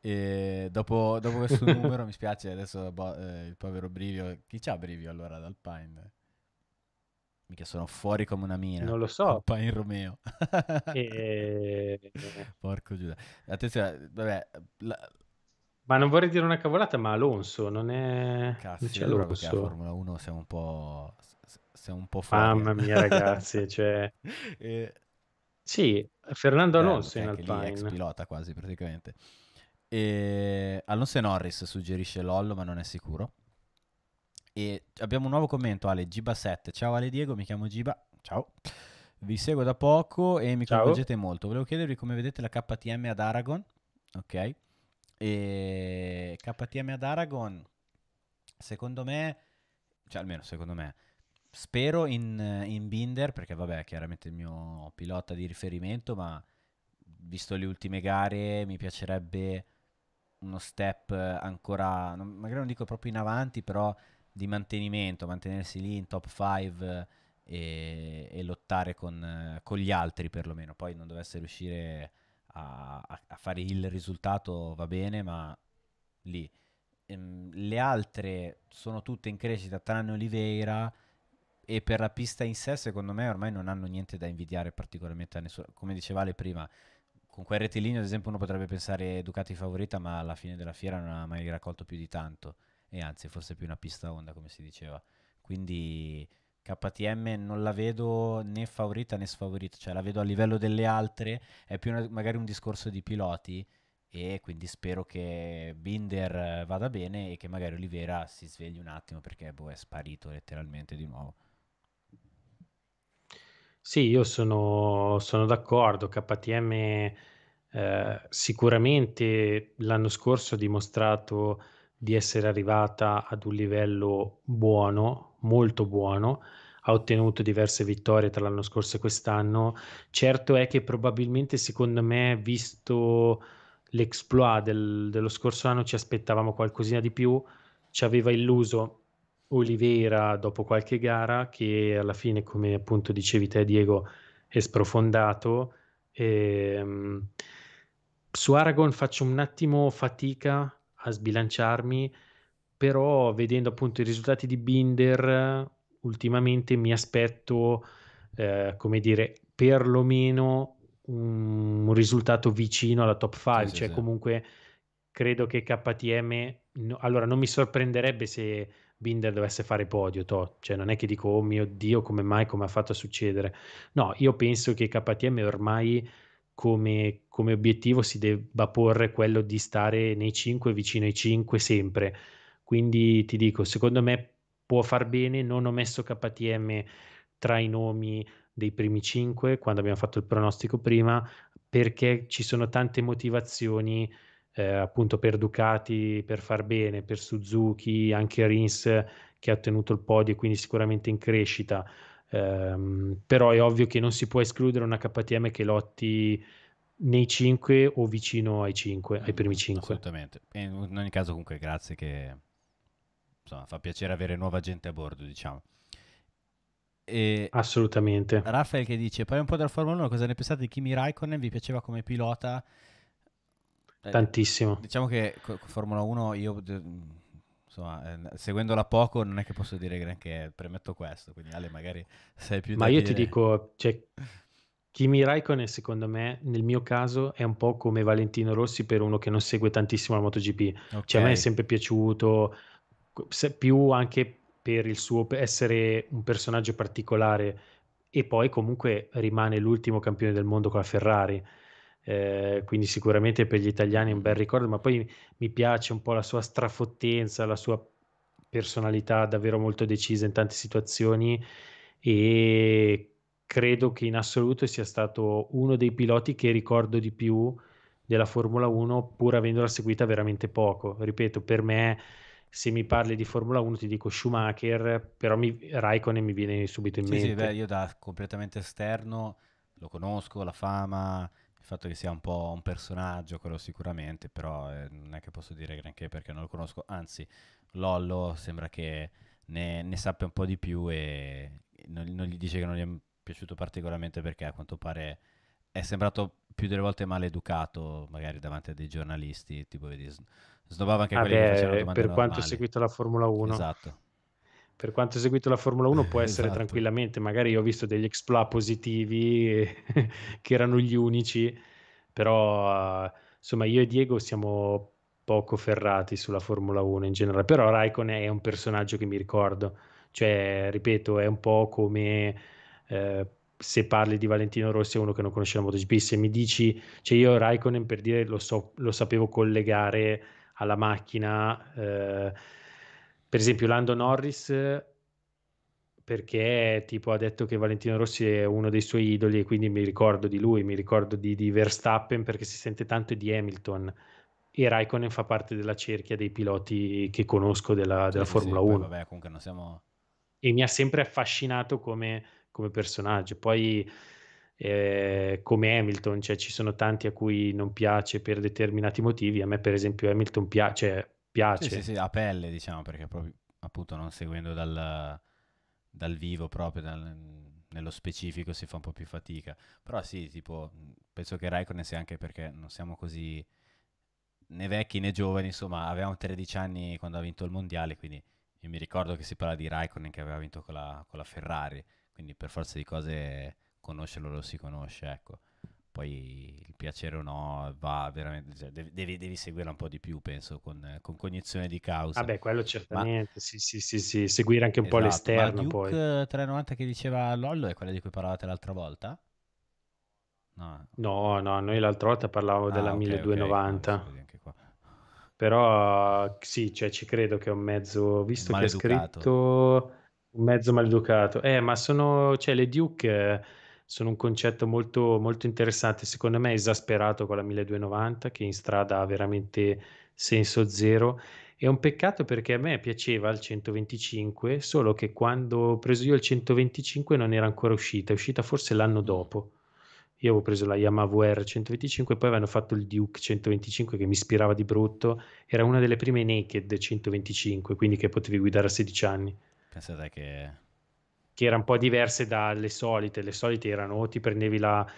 A: E dopo, dopo questo numero mi spiace adesso boh, eh, il povero Brivio. Chi c'ha Brivio allora ad Alpine? Mica sono fuori come una mina. Non lo so. Poi in Romeo. e... Porco Giuda. Attenzione, vabbè. La... Ma non
B: vorrei dire una cavolata, ma Alonso non è... Cazzo, c'è Alonso. Che a
A: Formula 1 siamo un po'... Siamo un po' fuori. Mamma mia ragazzi, cioè... e... Sì, Fernando Alonso eh, in Alpine. Lì, ex pilota quasi praticamente. E... Alonso e Norris suggerisce Lollo, ma non è sicuro. E abbiamo un nuovo commento, Ale Giba7. Ciao Ale Diego, mi chiamo Giba. Ciao. Vi seguo da poco e mi Ciao. coinvolgete molto. Volevo chiedervi come vedete la KTM ad Aragon. Ok. E KTM ad Aragon, secondo me, cioè almeno secondo me, spero in, in Binder, perché vabbè, chiaramente il mio pilota di riferimento, ma visto le ultime gare mi piacerebbe uno step ancora, magari non dico proprio in avanti, però di mantenimento, mantenersi lì in top 5 eh, e, e, lottare con, eh, con, gli altri perlomeno. Poi non dovesse riuscire a, a fare il risultato va bene, ma lì. Ehm, le altre sono tutte in crescita tranne Oliveira e per la pista in sé secondo me ormai non hanno niente da invidiare particolarmente a nessuno. Come diceva Ale prima, con quel rettilineo ad esempio uno potrebbe pensare Ducati favorita ma alla fine della fiera non ha mai raccolto più di tanto e anzi forse più una pista onda come si diceva. Quindi KTM non la vedo né favorita né sfavorita, cioè la vedo a livello delle altre, è più una, magari un discorso di piloti e quindi spero che Binder vada bene e che magari Olivera si svegli un attimo perché boh, è sparito letteralmente di nuovo.
B: Sì, io sono, sono d'accordo, KTM eh, sicuramente l'anno scorso ha dimostrato di essere arrivata ad un livello buono, molto buono, ha ottenuto diverse vittorie tra l'anno scorso e quest'anno. Certo è che probabilmente, secondo me, visto l'exploit del, dello scorso anno, ci aspettavamo qualcosina di più. Ci aveva illuso Oliveira dopo qualche gara, che alla fine, come appunto dicevi te, Diego, è sprofondato. E, ehm, su Aragon faccio un attimo fatica a sbilanciarmi, però vedendo appunto i risultati di Binder ultimamente mi aspetto, eh, come dire, perlomeno un, un risultato vicino alla top 5, sì, cioè sì, comunque credo che KTM, no, allora non mi sorprenderebbe se Binder dovesse fare podio, to. cioè non è che dico oh mio Dio come mai, come ha fatto a succedere, no, io penso che KTM ormai come, come obiettivo si debba porre quello di stare nei 5, vicino ai 5 sempre. Quindi ti dico, secondo me può far bene, non ho messo KTM tra i nomi dei primi 5 quando abbiamo fatto il pronostico prima, perché ci sono tante motivazioni eh, appunto per Ducati, per far bene, per Suzuki, anche Rins che ha ottenuto il podio e quindi sicuramente in crescita. Um, però è ovvio che non si può escludere una KTM che lotti nei 5 o vicino ai 5, ai primi 5. Mm, assolutamente.
A: in ogni caso comunque grazie che insomma, fa piacere avere nuova gente a bordo, diciamo. E
B: Assolutamente.
A: Raffaele che dice, poi un po' della Formula 1, cosa ne pensate di Kimi Raikkonen? Vi piaceva come pilota? Eh, Tantissimo. Eh, diciamo che con Formula 1 io insomma, eh, seguendola poco non è che posso dire granché, premetto questo, quindi Ale magari sei più... Ma io dire... ti dico, cioè, Kimi Raikkonen secondo
B: me, nel mio caso, è un po' come Valentino Rossi per uno che non segue tantissimo la MotoGP,
A: okay. cioè a me è sempre
B: piaciuto, più anche per il suo essere un personaggio particolare e poi comunque rimane l'ultimo campione del mondo con la Ferrari eh, quindi sicuramente per gli italiani è un bel ricordo, ma poi mi piace un po' la sua strafottenza, la sua personalità davvero molto decisa in tante situazioni e credo che in assoluto sia stato uno dei piloti che ricordo di più della Formula 1 pur avendola seguita veramente poco. Ripeto, per me se mi parli di Formula 1 ti dico Schumacher, però mi, Raikkonen mi viene subito in sì, mente. Sì, beh, io
A: da completamente esterno lo conosco, la fama, il fatto che sia un po' un personaggio, quello sicuramente, però eh, non è che posso dire granché perché non lo conosco, anzi Lollo sembra che ne, ne sappia un po' di più e non, non gli dice che non gli è piaciuto particolarmente perché a quanto pare è sembrato più delle volte maleducato, magari davanti a dei giornalisti, tipo vedi, snobava anche ah quelli beh, che facevano domande Per quanto ha seguito la
B: Formula 1. Esatto per quanto seguito la Formula 1 può eh, essere esatto. tranquillamente, magari io ho visto degli exploit positivi che erano gli unici, però insomma io e Diego siamo poco ferrati sulla Formula 1 in generale, però Raikkonen è un personaggio che mi ricordo, cioè ripeto è un po' come eh, se parli di Valentino Rossi è uno che non conosce la MotoGP, se mi dici, cioè io Raikkonen per dire lo, so, lo sapevo collegare alla macchina. Eh, per esempio Lando Norris perché tipo ha detto che Valentino Rossi è uno dei suoi idoli e quindi mi ricordo di lui, mi ricordo di, di Verstappen perché si sente tanto di Hamilton e Raikkonen fa parte della cerchia dei piloti che conosco della, della sì, Formula sì, 1 vabbè,
A: comunque non siamo...
B: e mi ha sempre affascinato come, come personaggio poi eh, come Hamilton cioè ci sono tanti a cui non piace per determinati motivi a me per esempio Hamilton piace cioè
A: piace. Sì, sì, sì, a pelle diciamo, perché proprio, appunto non seguendo dal, dal vivo proprio, dal, nello specifico si fa un po' più fatica. Però sì, tipo, penso che Raikkonen sia anche perché non siamo così né vecchi né giovani, insomma, avevamo 13 anni quando ha vinto il mondiale, quindi io mi ricordo che si parla di Raikkonen che aveva vinto con la, con la Ferrari, quindi per forza di cose conoscerlo lo si conosce, ecco poi il piacere o no va veramente, cioè, devi, devi seguirla un po' di più, penso, con, con cognizione di causa. Vabbè, quello certamente, ma, sì, sì, sì,
B: sì, seguire anche un esatto, po' l'esterno. Ma poi.
A: 390 eh, che diceva Lollo è quella di cui parlavate l'altra volta? No,
B: no, no noi l'altra volta parlavamo ah, della okay, 1290. Okay, no, ah, Però sì, cioè, ci credo che è un mezzo, visto maleducato. che è scritto, un mezzo maleducato. Eh, ma sono, cioè le Duke eh, sono un concetto molto, molto interessante, secondo me esasperato con la 1290 che in strada ha veramente senso zero. È un peccato perché a me piaceva il 125, solo che quando ho preso io il 125 non era ancora uscita, è uscita forse l'anno mm. dopo. Io avevo preso la Yamaha VR 125 poi avevano fatto il Duke 125 che mi ispirava di brutto. Era una delle prime Naked 125, quindi che potevi guidare a 16 anni.
A: Pensate che
B: che erano un po' diverse dalle solite. Le solite erano o ti prendevi la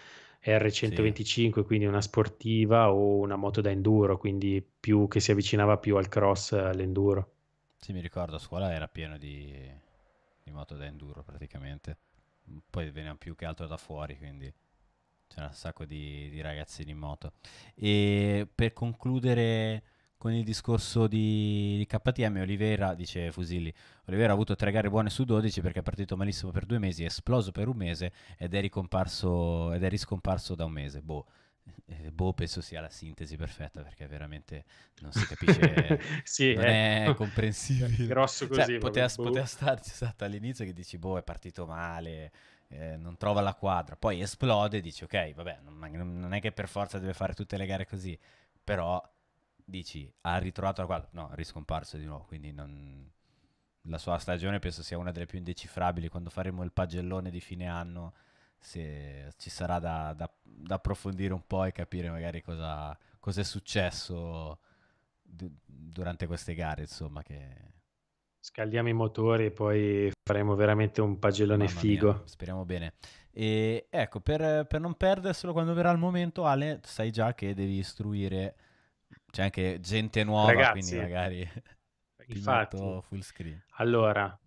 B: R125, sì. quindi una sportiva, o una moto da enduro, quindi più che si avvicinava più al
A: cross all'enduro. Sì, mi ricordo a scuola era pieno di, di moto da enduro praticamente. Poi venivano più che altro da fuori, quindi c'era un sacco di, di ragazzi in moto. E per concludere con il discorso di, di KTM, Olivera, dice Fusilli, Olivera ha avuto tre gare buone su 12 perché è partito malissimo per due mesi, è esploso per un mese ed è, ricomparso, ed è riscomparso da un mese. Boh. Eh, boh, penso sia la sintesi perfetta perché veramente non si capisce, sì, non è, è eh. comprensibile. È grosso cioè, così. Cioè, poteva, boh. poteva starci esatto, all'inizio che dici, boh, è partito male, eh, non trova la quadra, poi esplode e dici, ok, vabbè, non, non è che per forza deve fare tutte le gare così, però dici ha ritrovato la quadra, no, è riscomparso di nuovo, quindi non... la sua stagione penso sia una delle più indecifrabili, quando faremo il pagellone di fine anno se ci sarà da, da, da approfondire un po' e capire magari cosa, cosa è successo d- durante queste gare, insomma, che...
B: Scaldiamo i motori e poi faremo veramente un pagellone Mamma figo. Mia, speriamo bene.
A: E ecco, per, per non perderselo quando verrà il momento, Ale, sai già che devi istruire c'è anche gente nuova, Ragazzi, quindi eh. magari infatti, full screen. Allora,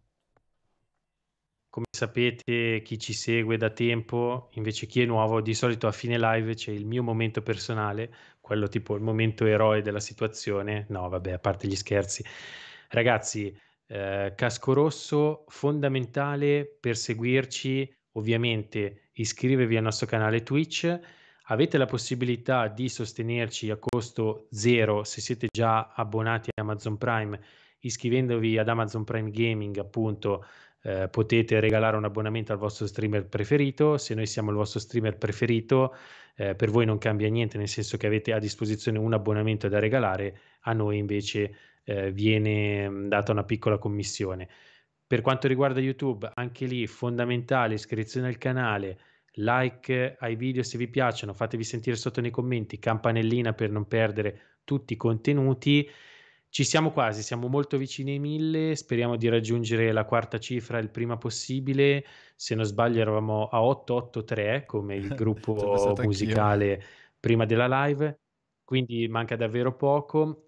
B: come sapete chi ci segue da tempo, invece chi è nuovo, di solito a fine live c'è il mio momento personale, quello tipo il momento eroe della situazione. No, vabbè, a parte gli scherzi. Ragazzi, eh, casco rosso fondamentale per seguirci, ovviamente iscrivervi al nostro canale Twitch avete la possibilità di sostenerci a costo zero se siete già abbonati a Amazon Prime, iscrivendovi ad Amazon Prime Gaming, appunto, eh, potete regalare un abbonamento al vostro streamer preferito. Se noi siamo il vostro streamer preferito, eh, per voi non cambia niente, nel senso che avete a disposizione un abbonamento da regalare, a noi invece eh, viene mm, data una piccola commissione. Per quanto riguarda YouTube, anche lì fondamentale iscrizione al canale, like ai video se vi piacciono, fatevi sentire sotto nei commenti, campanellina per non perdere tutti i contenuti. Ci siamo quasi, siamo molto vicini ai mille, speriamo di raggiungere la quarta cifra il prima possibile, se non sbaglio eravamo a 883 come il gruppo musicale anch'io. prima della live, quindi manca davvero poco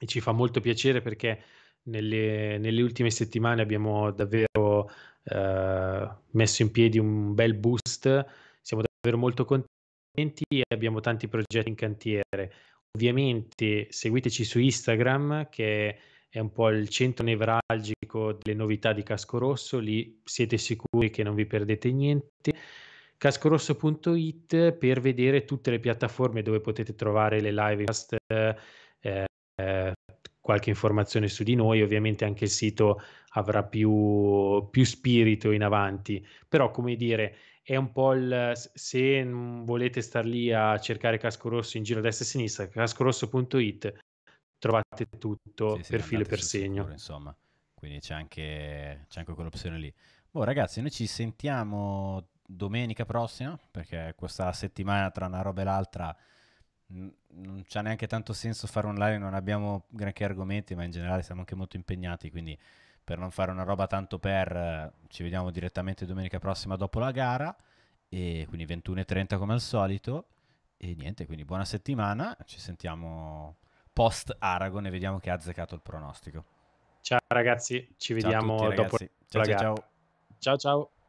B: e ci fa molto piacere perché nelle, nelle ultime settimane abbiamo davvero eh, messo in piedi un bel boost, siamo davvero molto contenti e abbiamo tanti progetti in cantiere. Ovviamente seguiteci su Instagram che è un po' il centro nevralgico delle novità di Casco Rosso, lì siete sicuri che non vi perdete niente. Cascorosso.it per vedere tutte le piattaforme dove potete trovare le live. Eh, eh, qualche informazione su di noi, ovviamente anche il sito avrà più, più spirito in avanti, però come dire è un po' il se volete star lì a cercare casco rosso in giro a destra e a sinistra, cascorosso.it trovate tutto
A: sì, sì, per filo e per segno. Sicuro, insomma, quindi c'è anche, c'è anche quell'opzione lì. Boh, ragazzi, noi ci sentiamo domenica prossima perché questa settimana tra una roba e l'altra non c'ha neanche tanto senso fare online, non abbiamo granché argomenti, ma in generale siamo anche molto impegnati, quindi per non fare una roba tanto per, eh, ci vediamo direttamente domenica prossima dopo la gara, e quindi 21.30 come al solito, e niente, quindi buona settimana, ci sentiamo post Aragon e vediamo che ha azzeccato il pronostico.
B: Ciao ragazzi, ci vediamo ciao tutti, ragazzi. dopo ciao, la ciao, gara. Ciao ciao. ciao.